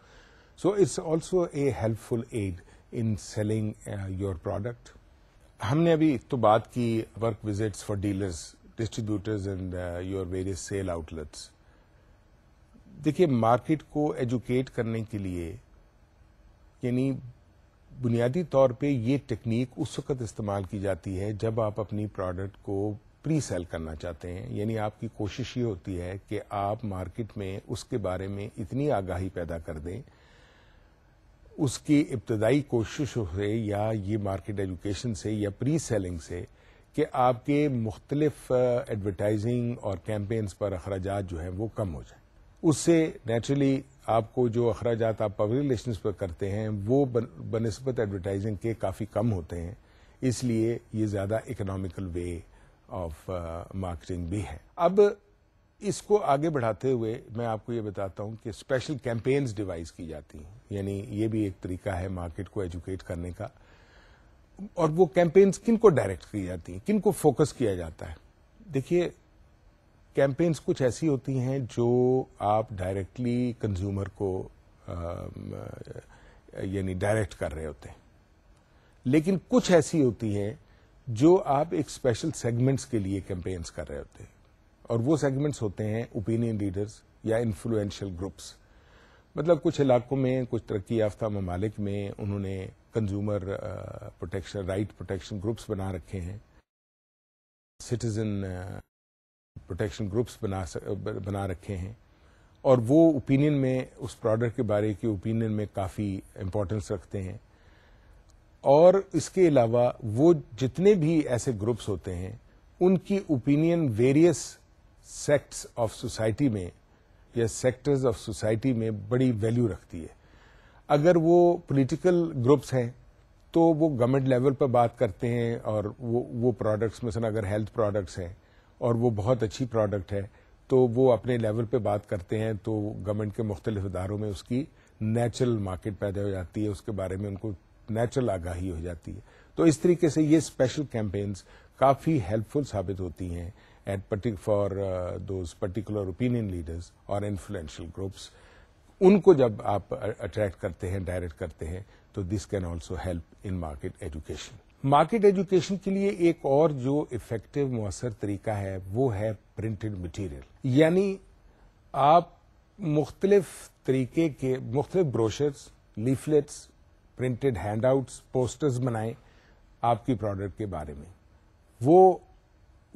So it's also a helpful aid in selling uh, your product. हमने अभी तो बात की work visits for dealers distributors and your various sale outlets देखिए market को educate करने के लिए यानी बुनियादी तौर पे ये टेक्निक उस वक्त इस्तेमाल की जाती है जब आप अपनी प्रोडक्ट को प्री सेल करना चाहते हैं यानी आपकी कोशिश ये होती है कि आप मार्केट में उसके बारे में इतनी आगाही पैदा कर दें उसकी इब्तदाई कोशिश से या ये मार्केट एजुकेशन से या प्री सेलिंग से कि आपके मुख्तलिफ एडवर्टाइजिंग और कैंपेन्स पर अखराज जो हैं वो कम हो जाए उससे नेचुरली आपको जो अखराज आप पब्लिक रिलेशन पर करते हैं वो बनस्बत एडवर्टाइजिंग के काफ़ी कम होते हैं इसलिए ये ज़्यादा economical way of marketing uh, भी है अब इसको आगे बढ़ाते हुए मैं आपको ये बताता हूँ कि स्पेशल कैंपेन्स डिवाइस की जाती हैं यानी ये भी एक तरीका है मार्केट को एजुकेट करने का और वो कैंपेन्स किन को डायरेक्ट की जाती हैं किन को फोकस किया जाता है देखिए कैंपेन्स कुछ ऐसी होती हैं जो आप डायरेक्टली कंज्यूमर को यानी डायरेक्ट कर रहे होते हैं लेकिन कुछ ऐसी होती हैं जो आप एक स्पेशल सेगमेंट्स के लिए कैंपेन्स कर रहे होते हैं और वो सेगमेंट्स होते हैं ओपिनियन लीडर्स या इन्फ्लुएंशियल ग्रुप्स मतलब कुछ इलाकों में कुछ तरक्की याफ्ता ममालिक में उन्होंने consumer protection right protection groups बना रखे हैं सिटीजन प्रोटेक्शन ग्रुप्स बना uh, बना रखे हैं और वो ओपिनियन में उस प्रोडक्ट के बारे के ओपिनियन में काफ़ी इम्पोर्टेंस रखते हैं और इसके अलावा वो जितने भी ऐसे ग्रुप्स होते हैं उनकी opinion various sects of society में या सेक्टर्स ऑफ सोसाइटी में बड़ी वैल्यू रखती है अगर वो पॉलिटिकल ग्रुप्स हैं तो वो गवर्नमेंट लेवल पर बात करते हैं और वो वो प्रोडक्ट्स में अगर हेल्थ प्रोडक्ट्स हैं और वो बहुत अच्छी प्रोडक्ट है तो वो अपने लेवल पे बात करते हैं तो गवर्नमेंट के मुख्तलिफ इदारों में उसकी नेचुरल मार्केट पैदा हो जाती है उसके बारे में उनको नेचुरल आगाही हो जाती है तो इस तरीके से ये स्पेशल कैंपेन्स काफ़ी हेल्पफुल साबित होती हैं एट पर्टिक for those particular opinion leaders और इन्फ्लुएंशियल ग्रुप्स उनको जब आप अट्रैक्ट करते हैं डायरेक्ट करते हैं तो this can also help in market education market education के लिए एक और जो इफेक्टिव मौसर तरीका है वो है प्रिंटेड मटेरियल यानी आप मुख्तलिफ तरीके के मुख्तलिफ brochures leaflets printed handouts posters बनाएं आपकी प्रोडक्ट के बारे में वो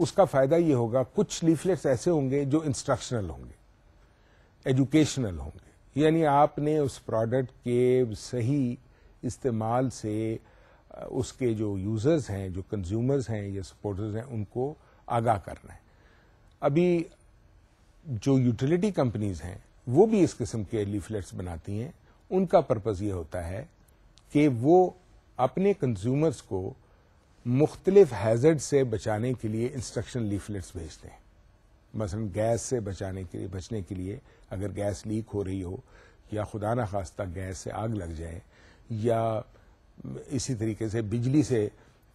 उसका फायदा ये होगा कुछ लीफलेट्स ऐसे होंगे जो इंस्ट्रक्शनल होंगे एजुकेशनल होंगे यानी आपने उस प्रोडक्ट के सही इस्तेमाल से उसके जो यूजर्स हैं जो कंज्यूमर्स हैं या सपोर्टर्स हैं उनको आगाह करना है अभी जो यूटिलिटी कंपनीज हैं वो भी इस किस्म के लीफलेट्स बनाती हैं उनका पर्पज़ ये होता है कि वो अपने कंज्यूमर्स को मुख्तलिफ हैजर्ड से बचाने के लिए इंस्ट्रक्शन लीफलेट्स भेजते हैं मसलन गैस से बचाने के लिए बचने के लिए अगर गैस लीक हो रही हो या खुदा न खास्ता गैस से आग लग जाए या इसी तरीके से बिजली से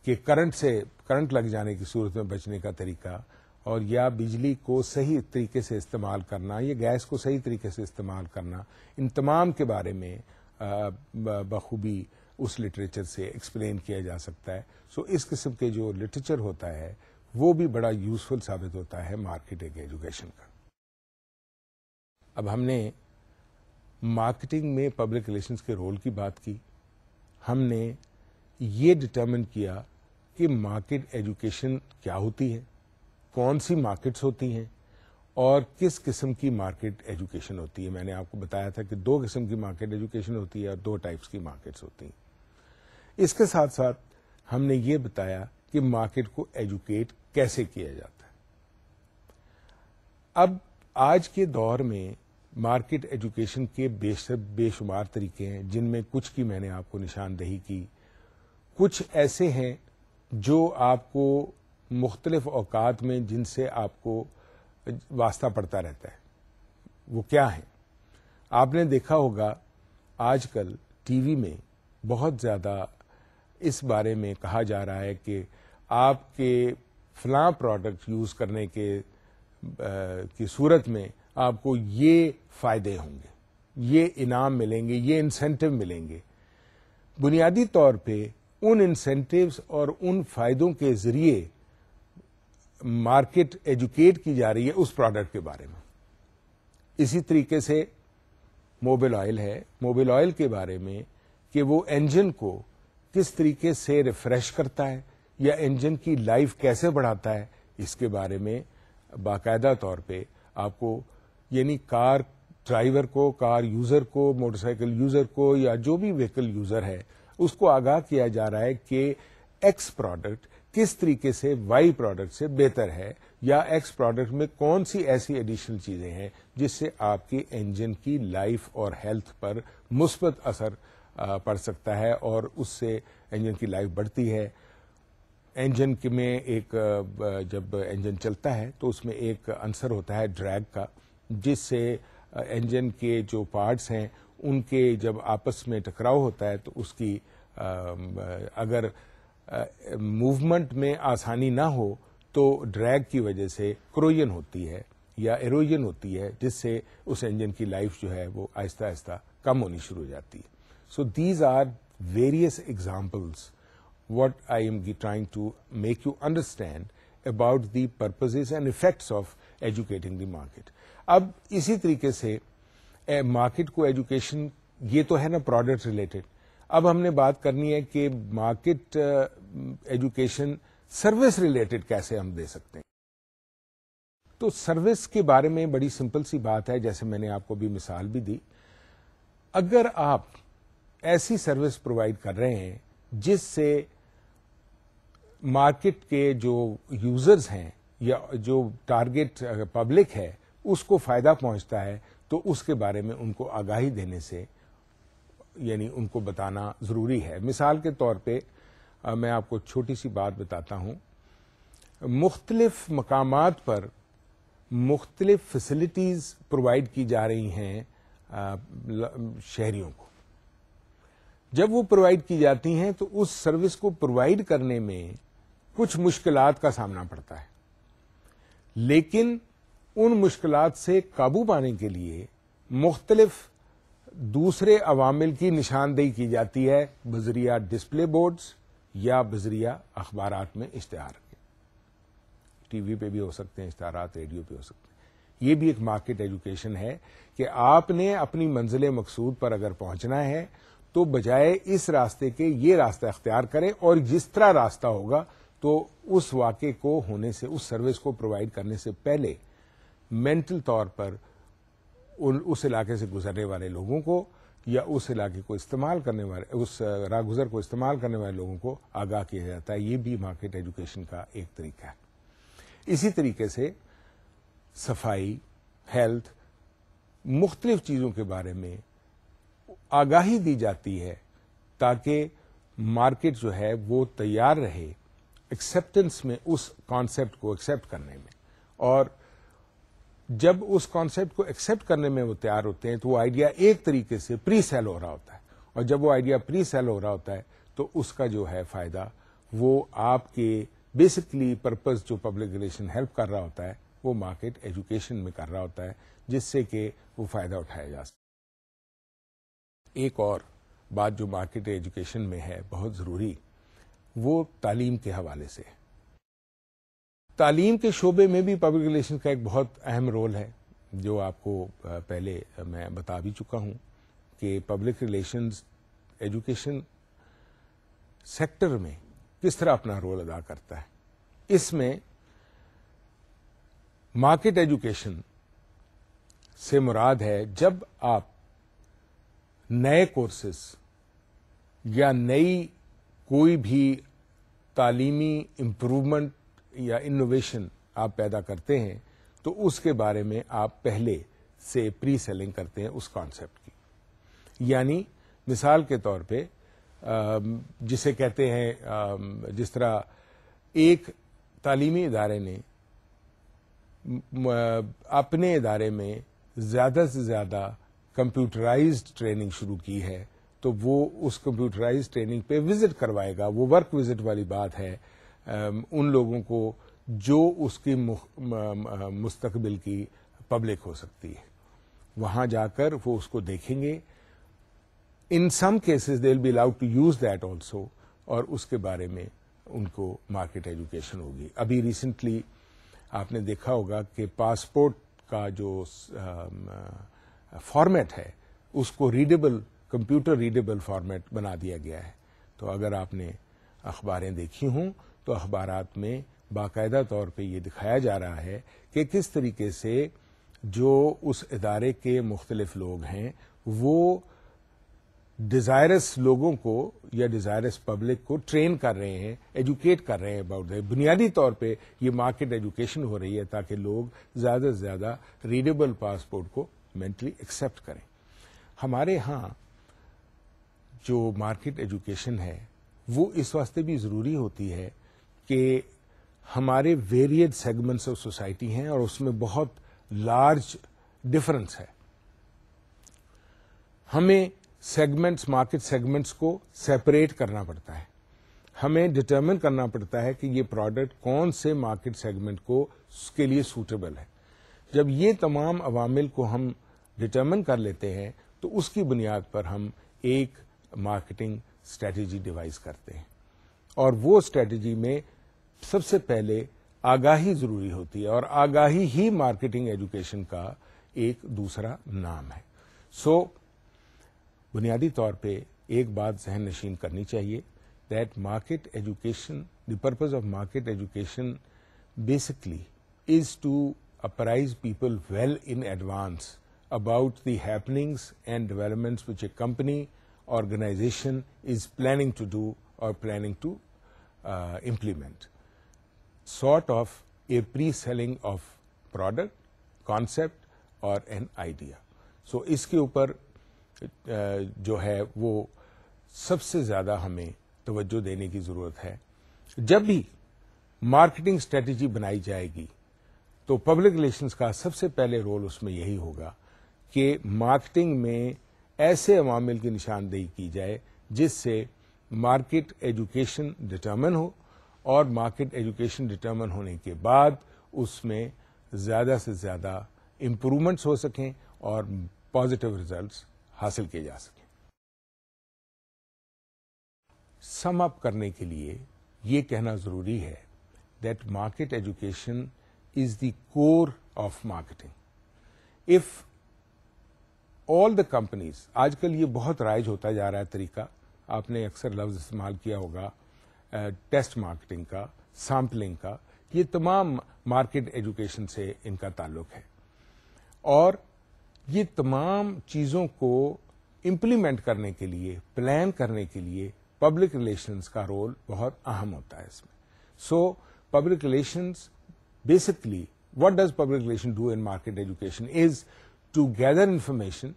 कि करंट से करंट लग जाने की सूरत में बचने का तरीका और या बिजली को सही तरीके से इस्तेमाल करना या गैस को सही तरीके से इस्तेमाल करना इन तमाम के बारे में बखूबी उस लिटरेचर से एक्सप्लेन किया जा सकता है सो so, इस किस्म के जो लिटरेचर होता है वो भी बड़ा यूजफुल साबित होता है मार्केटिंग एजुकेशन का अब हमने मार्केटिंग में पब्लिक रिलेशंस के रोल की बात की हमने ये डिटर्मिन किया कि मार्केट एजुकेशन क्या होती है कौन सी मार्केट्स होती हैं और किस किस्म की मार्केट एजुकेशन होती है मैंने आपको बताया था कि दो किस्म की मार्केट एजुकेशन होती है और दो टाइप्स की मार्केट्स होती हैं इसके साथ साथ हमने ये बताया कि मार्केट को एजुकेट कैसे किया जाता है अब आज के दौर में मार्केट एजुकेशन के बेश बेशुमार तरीके हैं जिनमें कुछ की मैंने आपको निशानदेही की कुछ ऐसे हैं जो आपको मुख्तलिफ अवकात में जिनसे आपको वास्ता पड़ता रहता है वो क्या है आपने देखा होगा आजकल टीवी में बहुत ज़्यादा इस बारे में कहा जा रहा है कि आपके फलां प्रोडक्ट यूज़ करने के आ, की सूरत में आपको ये फ़ायदे होंगे ये इनाम मिलेंगे ये इंसेंटिव मिलेंगे बुनियादी तौर पे उन इंसेंटिव्स और उन फ़ायदों के ज़रिए मार्केट एजुकेट की जा रही है उस प्रोडक्ट के बारे में इसी तरीके से मोबिल ऑयल है मोबिल ऑयल के बारे में कि वो इंजन को किस तरीके से रिफ्रेश करता है या इंजन की लाइफ कैसे बढ़ाता है इसके बारे में बाकायदा तौर पे आपको यानी कार ड्राइवर को कार यूजर को मोटरसाइकिल यूजर को या जो भी व्हीकल यूजर है उसको आगाह किया जा रहा है कि एक्स प्रोडक्ट किस तरीके से वाई प्रोडक्ट से बेहतर है या एक्स प्रोडक्ट में कौन सी ऐसी एडिशनल चीजें हैं जिससे आपके इंजन की लाइफ और हेल्थ पर मुस्बत असर पड़ सकता है और उससे इंजन की लाइफ बढ़ती है इंजन के में एक जब इंजन चलता है तो उसमें एक अंसर होता है ड्रैग का जिससे इंजन के जो पार्ट्स हैं उनके जब आपस में टकराव होता है तो उसकी अगर मूवमेंट में आसानी ना हो तो ड्रैग की वजह से क्रोजन होती है या एरोजन होती है जिससे उस इंजन की लाइफ जो है वो आहिस्ता आहिस्ता कम होनी शुरू हो जाती है so these are various examples what I am am trying to make you understand about the purposes and effects of educating the market अब इसी तरीके से मार्केट को एजुकेशन ये तो है ना प्रोडक्ट रिलेटेड अब हमने बात करनी है कि मार्केट एजुकेशन सर्विस रिलेटेड कैसे हम दे सकते हैं तो सर्विस के बारे में बड़ी सिंपल सी बात है जैसे मैंने आपको भी मिसाल भी दी अगर आप ऐसी सर्विस प्रोवाइड कर रहे हैं जिससे मार्केट के जो यूजर्स हैं या जो टारगेट पब्लिक uh, है उसको फायदा पहुंचता है तो उसके बारे में उनको आगाही देने से यानी उनको बताना ज़रूरी है मिसाल के तौर पे मैं आपको छोटी सी बात बताता हूँ मुख्तलफ मकाम पर मुख्तलिफ फैसिलिटीज़ प्रोवाइड की जा रही हैं शहरीों को जब वो प्रोवाइड की जाती हैं तो उस सर्विस को प्रोवाइड करने में कुछ मुश्किल का सामना पड़ता है लेकिन उन मुश्किल से काबू पाने के लिए मुख्तलिफ दूसरे अवामिल की निशानदेही की जाती है बजरिया डिस्प्ले बोर्ड्स या बजरिया अखबार में इश्तहार के टीवी पे भी हो सकते हैं इश्तहार रेडियो पे हो सकते हैं ये भी एक मार्केट एजुकेशन है कि आपने अपनी मंजिल मकसूद पर अगर पहुंचना है तो बजाय इस रास्ते के ये रास्ता अख्तियार करें और जिस तरह रास्ता होगा तो उस वाक़े को होने से उस सर्विस को प्रोवाइड करने से पहले मेंटल तौर पर उन उस इलाके से गुजरने वाले लोगों को या उस इलाके को इस्तेमाल करने वाले उस रागुजर को इस्तेमाल करने वाले लोगों को आगाह किया जाता है ये भी मार्केट एजुकेशन का एक तरीका है इसी तरीके से सफाई हेल्थ मुख्तलिफ चीज़ों के बारे में आगाही दी जाती है ताकि मार्केट जो है वो तैयार रहे एक्सेप्टेंस में उस कॉन्सेप्ट को एक्सेप्ट करने में और जब उस कॉन्सेप्ट को एक्सेप्ट करने में वो तैयार होते हैं तो वो आइडिया एक तरीके से प्री सेल हो रहा होता है और जब वो आइडिया प्री सेल हो रहा होता है तो उसका जो है फायदा वो आपके बेसिकली पर्पज जो पब्लिक रिलेशन हेल्प कर रहा होता है वो मार्केट एजुकेशन में कर रहा होता है जिससे कि वो फायदा उठाया जा सके एक और बात जो मार्केट एजुकेशन में है बहुत ज़रूरी वो तालीम के हवाले से है तालीम के शोबे में भी पब्लिक रिलेशन का एक बहुत अहम रोल है जो आपको पहले मैं बता भी चुका हूँ कि पब्लिक रिलेशंस एजुकेशन सेक्टर में किस तरह अपना रोल अदा करता है इसमें मार्केट एजुकेशन से मुराद है जब आप नए कोर्सेस या नई कोई भी तालीमी इम्प्रूवमेंट या इनोवेशन आप पैदा करते हैं तो उसके बारे में आप पहले से प्री सेलिंग करते हैं उस कॉन्सेप्ट की यानी मिसाल के तौर पे जिसे कहते हैं जिस तरह एक तालीमी इदारे ने अपने इदारे में ज़्यादा से ज़्यादा कंप्यूटराइज ट्रेनिंग शुरू की है तो वो उस कंप्यूटराइज ट्रेनिंग पे विजिट करवाएगा वो वर्क विजिट वाली बात है उन लोगों को जो उसकी मुस्तकबिल की पब्लिक हो सकती है वहां जाकर वो उसको देखेंगे in some cases they will be allowed to use that also और उसके बारे में उनको मार्केट एजुकेशन होगी अभी रिसेंटली आपने देखा होगा कि पासपोर्ट का जो फॉर्मेट है उसको रीडेबल कंप्यूटर रीडेबल फॉर्मेट बना दिया गया है तो अगर आपने अखबारें देखी हों तो अखबार में बाकायदा तौर पे ये दिखाया जा रहा है कि किस तरीके से जो उस इदारे के मुख्तलिफ लोग हैं वो डिज़ायरस लोगों को या डिज़ायरस पब्लिक को ट्रेन कर रहे हैं एजुकेट कर रहे हैं अबाउट दैट बुनियादी तौर पे ये मार्केट एजुकेशन हो रही है ताकि लोग ज़्यादा से ज़्यादा रीडेबल पासपोर्ट को मेंटली एक्सेप्ट करें हमारे यहाँ जो मार्केट एजुकेशन है वो इस वास्ते भी ज़रूरी होती है कि हमारे वेरिएड सेगमेंट्स ऑफ सोसाइटी हैं और उसमें बहुत लार्ज डिफरेंस है हमें सेगमेंट्स मार्केट सेगमेंट्स को सेपरेट करना पड़ता है हमें डिटर्मिन करना पड़ता है कि ये प्रोडक्ट कौन से मार्केट सेगमेंट को उसके लिए सूटेबल है जब ये तमाम अवामिल को हम डिटर्मिन कर लेते हैं तो उसकी बुनियाद पर हम एक मार्केटिंग स्ट्रेटजी डिवाइस करते हैं और वो स्ट्रेटजी में सबसे पहले आगाही जरूरी होती है और आगाही ही मार्केटिंग एजुकेशन का एक दूसरा नाम है सो so, बुनियादी तौर पे एक बात जहन नशीन करनी चाहिए that market education the purpose of market education basically is to apprise people well in advance about the happenings and developments which a company organization is planning to do or planning to uh, implement. sort of a pre-selling of product, concept और an idea so इसके ऊपर जो है वो सबसे ज़्यादा हमें तवज्जो देने की ज़रूरत है जब भी मार्केटिंग स्ट्रेटजी बनाई जाएगी तो पब्लिक रिलेशंस का सबसे पहले रोल उसमें यही होगा कि मार्केटिंग में ऐसे अवामिल की निशानदेही की जाए जिससे मार्केट एजुकेशन डिटर्मन हो और मार्केट एजुकेशन डिटर्मन होने के बाद उसमें ज़्यादा से ज़्यादा इम्प्रूवमेंट्स हो सकें और पॉजिटिव रिजल्ट्स हासिल किए जा सकें सम अप करने के लिए ये कहना ज़रूरी है that market education is the core of marketing if all the companies आजकल ये बहुत राइज होता जा रहा है तरीका आपने अक्सर लफ्ज़ इस्तेमाल किया होगा टेस्ट मार्केटिंग का सैम्पलिंग का ये तमाम मार्केट एजुकेशन से इनका ताल्लुक है और ये तमाम चीज़ों को इम्प्लीमेंट करने के लिए प्लान करने के लिए पब्लिक रिलेशंस का रोल बहुत अहम होता है इसमें so public relations basically what does public relation do in market education is to gather information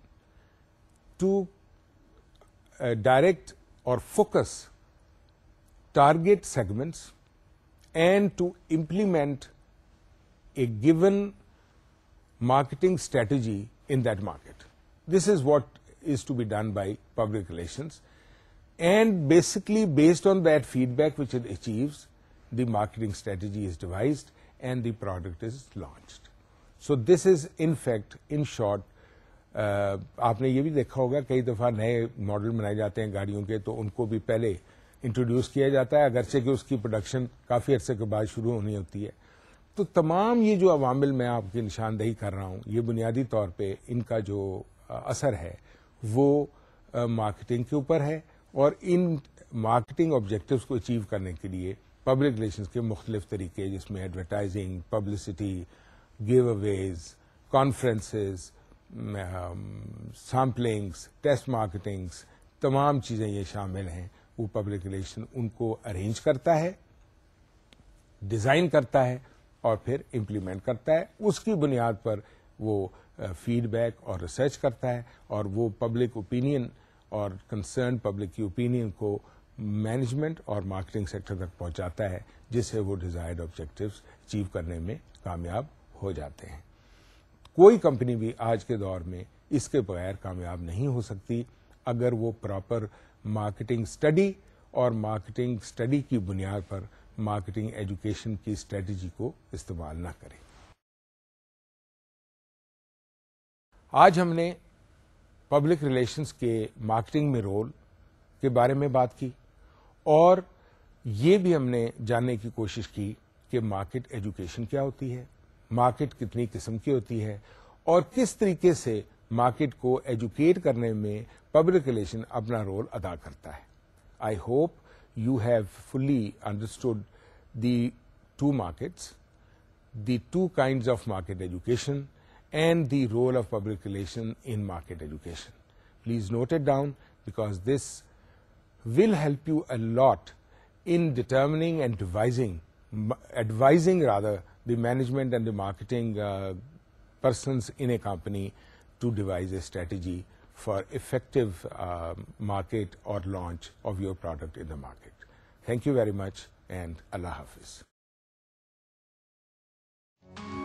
to uh, direct or focus target segments and to implement a given marketing strategy in that market. This is what is to be done by public relations and basically based on that feedback which it achieves, the marketing strategy is devised and the product is launched. So this is in fact, in short, uh, आपने ये भी देखा होगा कई दफ़ा नए model बनाए जाते हैं गाड़ियों के तो उनको इंट्रोड्यूस किया जाता है अगरचे कि उसकी प्रोडक्शन काफ़ी अरसे के बाद शुरू होनी होती है तो तमाम ये जो अवामिल मैं आपकी निशानदेही कर रहा हूँ ये बुनियादी तौर पर इनका जो असर है वो मार्केटिंग के ऊपर है और इन मार्केटिंग ऑब्जेक्टिव्स को अचीव करने के लिए पब्लिक रिलेशन के मुख्तलिफ तरीके जिसमें advertising publicity giveaways conferences samplings test marketings तमाम चीज़ें ये शामिल हैं वो पब्लिक रिलेशन उनको अरेंज करता है डिज़ाइन करता है और फिर इम्प्लीमेंट करता है उसकी बुनियाद पर वो फीडबैक और रिसर्च करता है और वो पब्लिक ओपिनियन और कंसर्न पब्लिक की ओपिनियन को मैनेजमेंट और मार्केटिंग सेक्टर तक पहुंचाता है जिससे वो डिजायर्ड ऑब्जेक्टिव्स अचीव करने में कामयाब हो जाते हैं कोई कंपनी भी आज के दौर में इसके बगैर कामयाब नहीं हो सकती अगर वो प्रॉपर मार्केटिंग स्टडी और मार्केटिंग स्टडी की बुनियाद पर मार्केटिंग एजुकेशन की स्ट्रेटजी को इस्तेमाल ना करें आज हमने पब्लिक रिलेशंस के मार्केटिंग में रोल के बारे में बात की और ये भी हमने जानने की कोशिश की कि मार्केट एजुकेशन क्या होती है मार्केट कितनी किस्म की होती है और किस तरीके से मार्केट को एजुकेट करने में पब्लिक रिलेशन अपना रोल अदा करता है I hope you have fully understood the two markets, the two kinds of market education, and the role of public relation in market education. Please note it down because this will help you a lot in determining and devising, advising rather, the management and the marketing uh, persons in a company to devise a strategy for effective uh, market or launch of your product in the market. Thank you very much and Allah Hafiz.